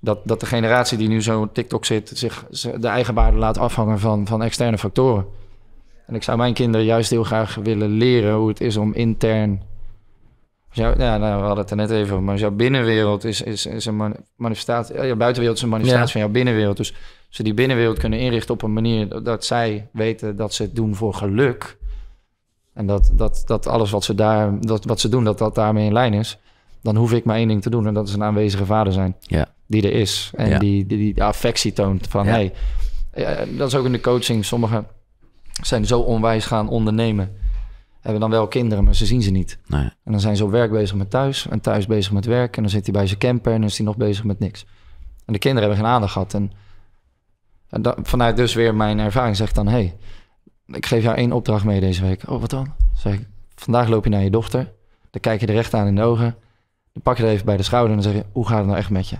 dat, dat de generatie die nu zo TikTok zit, zich de eigen waarde laat afhangen van, van externe factoren. En ik zou mijn kinderen juist heel graag willen leren hoe het is om intern ja, nou, we hadden het er net even over, maar jouw binnenwereld is, is, is een manifestatie. Ja, buitenwereld is een manifestatie van jouw binnenwereld. Dus ze die binnenwereld kunnen inrichten op een manier dat zij weten dat ze het doen voor geluk. En dat, dat, dat alles wat ze, daar, dat, wat ze doen, dat dat daarmee in lijn is. Dan hoef ik maar één ding te doen en dat is een aanwezige vader zijn. Ja. Die er is en die, die, die, affectie toont van hey, eh, dat is ook in de coaching. Sommigen zijn zo onwijs gaan ondernemen hebben dan wel kinderen, maar ze zien ze niet. En dan zijn ze op werk bezig met thuis en thuis bezig met werk. En dan zit hij bij zijn camper en dan is hij nog bezig met niks. En de kinderen hebben geen aandacht gehad. En, en dat, vanuit dus weer mijn ervaring zeg ik dan... hey, ik geef jou één opdracht mee deze week. Oh, wat dan? Zeg ik, vandaag loop je naar je dochter. Dan kijk je er recht aan in de ogen. Dan pak je er even bij de schouder en dan zeg je... hoe gaat het nou echt met je?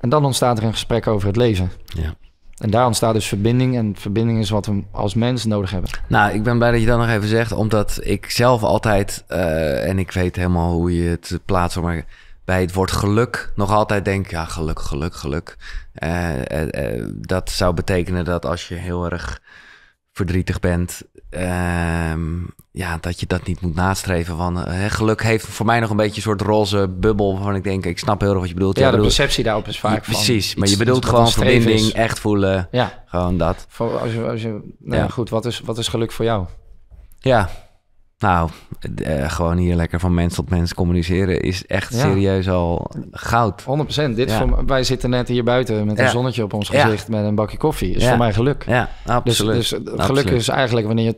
En dan ontstaat er een gesprek over het leven. Ja. En daar ontstaat dus verbinding. En verbinding is wat we als mens nodig hebben. Nou, ik ben blij dat je dat nog even zegt. Omdat ik zelf altijd, eh, en ik weet helemaal hoe je het plaatst, maar bij het woord geluk nog altijd denk, ja, geluk, geluk, geluk. Eh, eh, dat zou betekenen dat als je heel erg verdrietig bent, ehm, ja, dat je dat niet moet nastreven. Van, eh, geluk heeft voor mij nog een beetje een soort roze bubbel waarvan ik denk, ik snap heel erg wat je bedoelt. Ja, de perceptie daarop is vaak Precies, maar je bedoelt gewoon verbinding, echt voelen, ja. gewoon dat. Voor, als je, nou goed, wat is, wat is geluk voor jou? Ja, nou, eh, gewoon hier lekker van mens tot mens communiceren is echt serieus al goud. 100%. Dit ja. voor, wij zitten net hier buiten met een zonnetje op ons gezicht met een bakje koffie. Is voor mij geluk. Ja, dus- absoluut. Dus, eh, geluk is eigenlijk wanneer je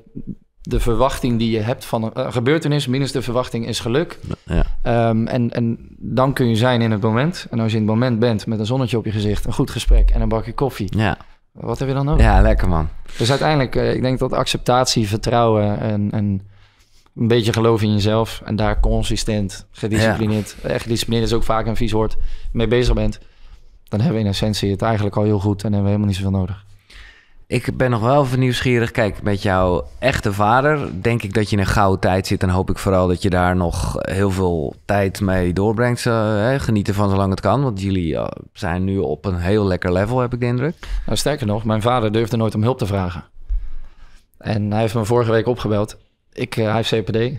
de verwachting die je hebt van een eh, gebeurtenis, minus de verwachting is geluk. Um, en, en dan kun je zijn in het moment. En als je in het moment bent met een zonnetje op je gezicht, een goed gesprek en een bakje koffie. Ja. Wat heb je dan nodig? Ja, lekker man. Dus uiteindelijk, ik denk dat acceptatie, vertrouwen en, en een beetje geloof in jezelf en daar consistent, gedisciplineerd, Echt gedisciplineerd is ook vaak een vies woord, mee bezig bent, dan hebben we in essentie het eigenlijk al heel goed en hebben we helemaal niet zoveel nodig. Ik ben nog wel even nieuwsgierig. Kijk, met jouw echte vader denk ik dat je in een gouden tijd zit. En hoop ik vooral dat je daar nog heel veel tijd mee doorbrengt. genieten van zolang het kan. Want jullie eh, zijn nu op een heel lekker level, heb ik de indruk. Nou, sterker nog, mijn vader durfde nooit om hulp te vragen. En hij heeft me vorige week opgebeld ik, eh, heb CPD.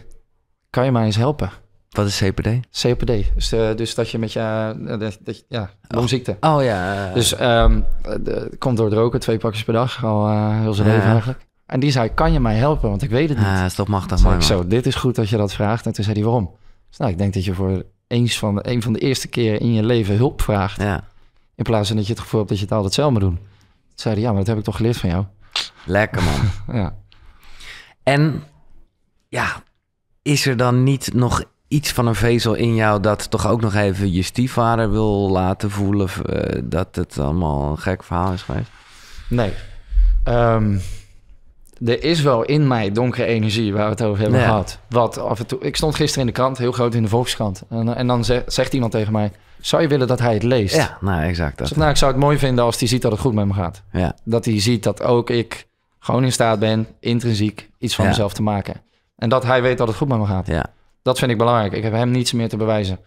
Kan je mij eens helpen? Wat is CPD? CPD. Dus, eh, dus dat je met je, uh, dat, ja, oh. longziekte. Oh, oh ja. Dus um, de, komt door het roken, twee pakjes per dag, al heel zijn leven eigenlijk. En die zei, kan je mij helpen? Want ik weet het ah, niet. Ja, is toch machtig. man. ik zo, dit is goed dat je dat vraagt. En toen zei hij, waarom? Dus, nou, ik denk dat je voor eens van, een van de eerste keren in je leven hulp vraagt. Ja. In plaats van dat je het gevoel hebt dat je het altijd zelf moet doen. Toen zei hij, ja, maar dat heb ik toch geleerd van jou. Lekker man. ja. En ja, is er dan niet nog iets van een vezel in jou dat toch ook nog even je stiefvader wil laten voelen eh, dat het allemaal een gek verhaal is geweest? Nee. Ehm, er is wel in mij donkere energie waar we het over hebben gehad. Wat af en toe. Ik stond gisteren in de krant, heel groot in de Volkskrant. En, eh, en dan zegt, iemand tegen mij: Zou je willen dat hij het leest? Ja, nou, exact. Dat. nou, ik zou het mooi vinden als hij ziet dat het goed met me gaat. Ja. Dat hij ziet dat ook ik gewoon in staat ben, intrinsiek iets van mezelf te maken. En dat hij weet dat het goed met me gaat. Ja. Dat vind ik belangrijk. Ik heb hem niets meer te bewijzen.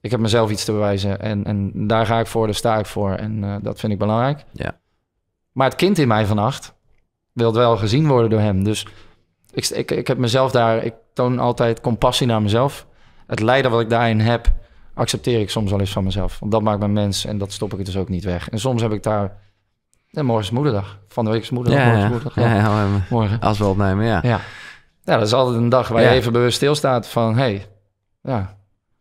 Ik heb mezelf iets te bewijzen. En, en daar ga ik voor, daar sta ik voor. En eh, dat vind ik belangrijk. Ja. Maar het kind in mij vannacht wil wel gezien worden door hem. Dus ik, ik, ik heb mezelf daar... Ik toon altijd compassie naar mezelf. Het lijden wat ik daarin heb, accepteer ik soms wel eens van mezelf. Want dat maakt me mens en dat stop ik dus ook niet weg. En soms heb ik daar... En morgen is moederdag. Van de week is moederdag. morgen is moederdag. Ja, morgen. Als we opnemen, ja. ja. Ja, dat is altijd een dag waar je even bewust stilstaat van... Hey, ja.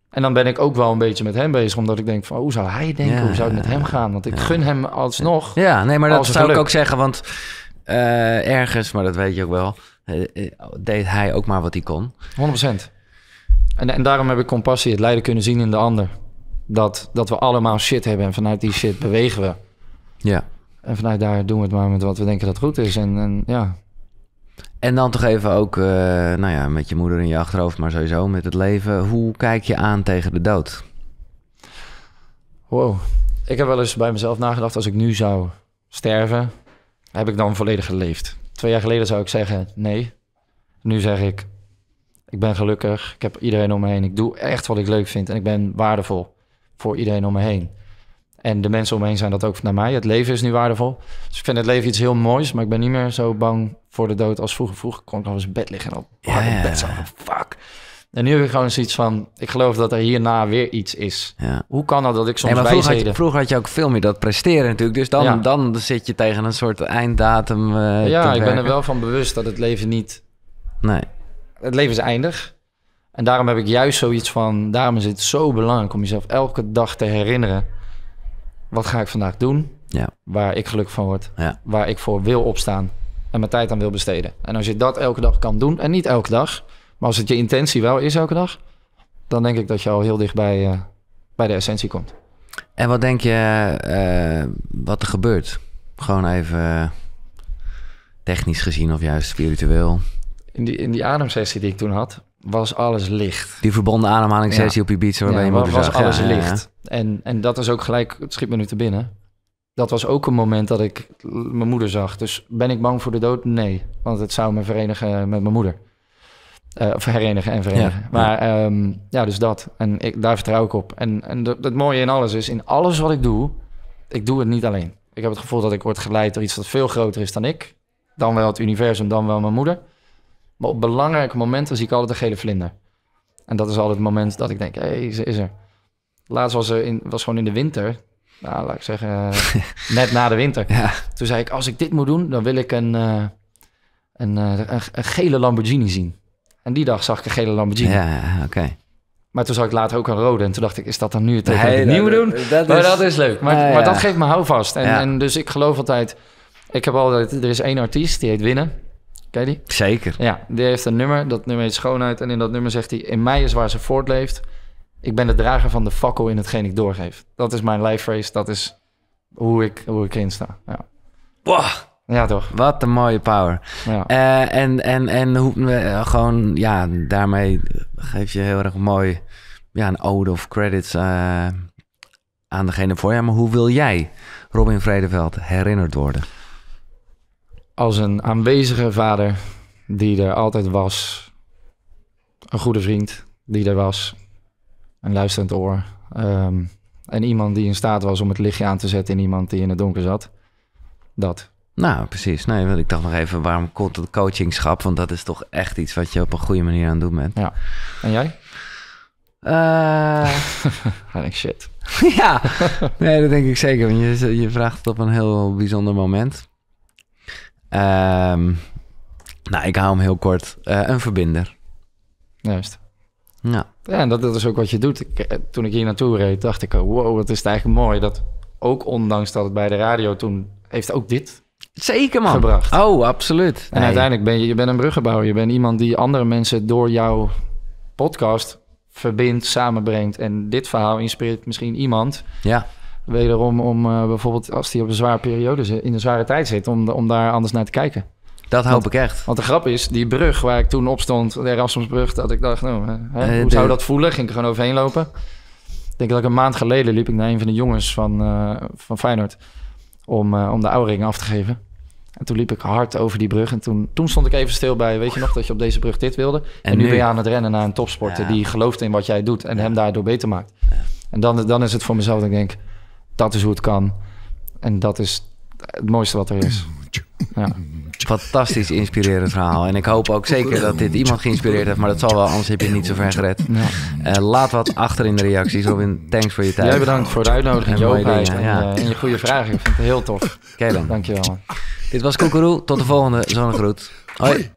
En dan ben ik ook wel een beetje met hem bezig, omdat ik denk van... hoe zou hij denken, hoe zou het met hem gaan? Want ik gun hem alsnog... Ja, nee, maar dat zou ik ook zeggen, want eh, ergens, maar dat weet je ook wel... Eh, eh, deed hij ook maar wat hij kon. 100%. En, en daarom heb ik compassie, het lijden kunnen zien in de ander. Dat, dat we allemaal shit hebben en vanuit die shit bewegen we. Ja. En vanuit daar doen we het maar met wat we denken dat goed is. En, en ja, en dan toch even ook, eh, nou ja, met je moeder in je achterhoofd, maar sowieso met het leven. Hoe kijk je aan tegen de dood? Wow. Ik heb wel eens bij mezelf nagedacht, als ik nu zou sterven, heb ik dan volledig geleefd? Twee jaar geleden zou ik zeggen nee. Nu zeg ik, ik ben gelukkig, ik heb iedereen om me heen, ik doe echt wat ik leuk vind en ik ben waardevol voor iedereen om me heen. En de mensen omheen zijn dat ook naar mij. Het leven is nu waardevol. Dus ik vind het leven iets heel moois. Maar ik ben niet meer zo bang voor de dood als vroeger. Vroeger kon ik nog eens bed liggen en op ja, bed Fuck. En nu heb ik gewoon zoiets van... Ik geloof dat er hierna weer iets is. Ja. Hoe kan dat dat ik soms nee, vroeger, had je, vroeger had je ook veel meer dat presteren natuurlijk. Dus dan, dan zit je tegen een soort einddatum eh, Ja, ik ben er wel van bewust dat het leven niet... Nee. Het leven is eindig. En daarom heb ik juist zoiets van... Daarom is het zo belangrijk om jezelf elke dag te herinneren wat ga ik vandaag doen? Ja. Waar ik gelukkig van word. Ja. Waar ik voor wil opstaan. En mijn tijd aan wil besteden. En als je dat elke dag kan doen. En niet elke dag. Maar als het je intentie wel is elke dag. Dan denk ik dat je al heel dicht bij, eh, bij de essentie komt. En wat denk je eh, wat er gebeurt? Gewoon even eh, technisch gezien of juist spiritueel. In die, in die ademsessie die ik toen had, was alles licht. Die verbonden ademhalingssessie sessie op Ibiza waarbij ja, je was, was alles licht. En, en dat is ook gelijk, het schiet me nu te binnen. Dat was ook een moment dat ik mijn moeder zag. Dus ben ik bang voor de dood? Nee, want het zou me verenigen met mijn moeder. Eh, of herenigen en verenigen. maar ja. Ehm, ja. dus dat. En ik, daar vertrouw ik op. En, en het mooie in alles is, in alles wat ik doe, ik doe het niet alleen. Ik heb het gevoel dat ik word geleid door iets dat veel groter is dan ik. Dan wel het universum, dan wel mijn moeder. Maar op belangrijke momenten zie ik altijd een gele vlinder. En dat is altijd het moment dat ik denk, hé, hey, ze is er. Laatst was er in, was gewoon in de winter. Nou, laat ik zeggen, net na de winter. Ja. Toen zei ik, als ik dit moet doen, dan wil ik een, eh, eh, een, een, gele Lamborghini zien. En die dag zag ik een gele Lamborghini. Ja, oké. Maar toen zag ik later ook een rode. En toen dacht ik, is dat dan nu het nee, nieuwe doen? maar dat is leuk. Maar, maar dat geeft me houvast. En, en dus ik geloof altijd... Ik heb altijd... Er is één artiest, die heet Winnen. Zeker. Ja, die heeft een nummer. Dat nummer heet Schoonheid. En in dat nummer zegt hij... In mij is waar ze voortleeft. Ik ben de drager van de fakkel in hetgeen ik doorgeef. Dat is mijn life race. Dat is hoe ik, hoe ik erin sta. Ja. Wow. Ja, toch? Wat een mooie power. Ja. Eh, en en, en hoe, uh, gewoon, ja, daarmee geef je heel erg mooi ja, een ode of credits eh, aan degene voor je. maar hoe wil jij Robin Vredeveld herinnerd worden? als een aanwezige vader die er altijd was. Een goede vriend die er was. Een luisterend oor. Um, en iemand die in staat was om het lichtje aan te zetten in iemand die in het donker zat. Dat. Nou, precies. Nee, ik dacht nog even, waarom komt het coachingschap? Want dat is toch echt iets wat je op een goede manier aan het doen bent. Ja. En jij? Uh... Eh. ik shit. ja, nee, dat denk ik zeker. Want je, je vraagt het op een heel bijzonder moment. Ehm, nou, ik hou hem heel kort. Eh, een verbinder. Juist. Ja. Ja, en dat, is ook wat je doet. Eh, toen ik hier naartoe reed, dacht ik... Oh, wow, wat is het eigenlijk mooi dat... ook ondanks dat het bij de radio toen... heeft ook dit Zeker man. Gebracht. Oh, absoluut. En uiteindelijk ben je, je bent een bruggenbouwer. Je bent iemand die andere mensen door jouw podcast verbindt, samenbrengt. En dit verhaal inspireert misschien iemand ja. Wederom om eh, bijvoorbeeld als die op een zware periode zit, in een zware tijd zit, om, om daar anders naar te kijken. Dat hoop ik echt. Want de grap is, die brug waar ik toen op stond, de Erasmusbrug, dat ik dacht, nou, hè, eh, hoe zou dat voelen? Ging ik gewoon overheen lopen. Ik denk dat ik een maand geleden liep ik naar een van de jongens van, uh, van Feyenoord om, om de oude af te geven. En toen liep ik hard over die brug. En toen, toen stond ik even stil bij, weet je nog, dat je op deze brug dit wilde. En, nu, ben je aan het rennen naar een topsporter die gelooft in wat jij doet en hem daardoor beter maakt. Ja. En dan, dan is het voor mezelf denk ik denk, dat is hoe het kan. En dat is het mooiste wat er is. Ja. Fantastisch inspirerend verhaal. En ik hoop ook zeker dat dit iemand geïnspireerd heeft. Maar dat zal wel, anders heb je het niet zo ver gered. Ja. Eh, laat wat achter in de reacties. Robin, thanks voor je tijd. Jij bedankt voor de uitnodiging, En, en, eh, en, je goede vragen. Ik vind het heel tof. Kellen. Dankjewel. Dit was Koekeroe. Tot de volgende. Zonnegroet. Hoi.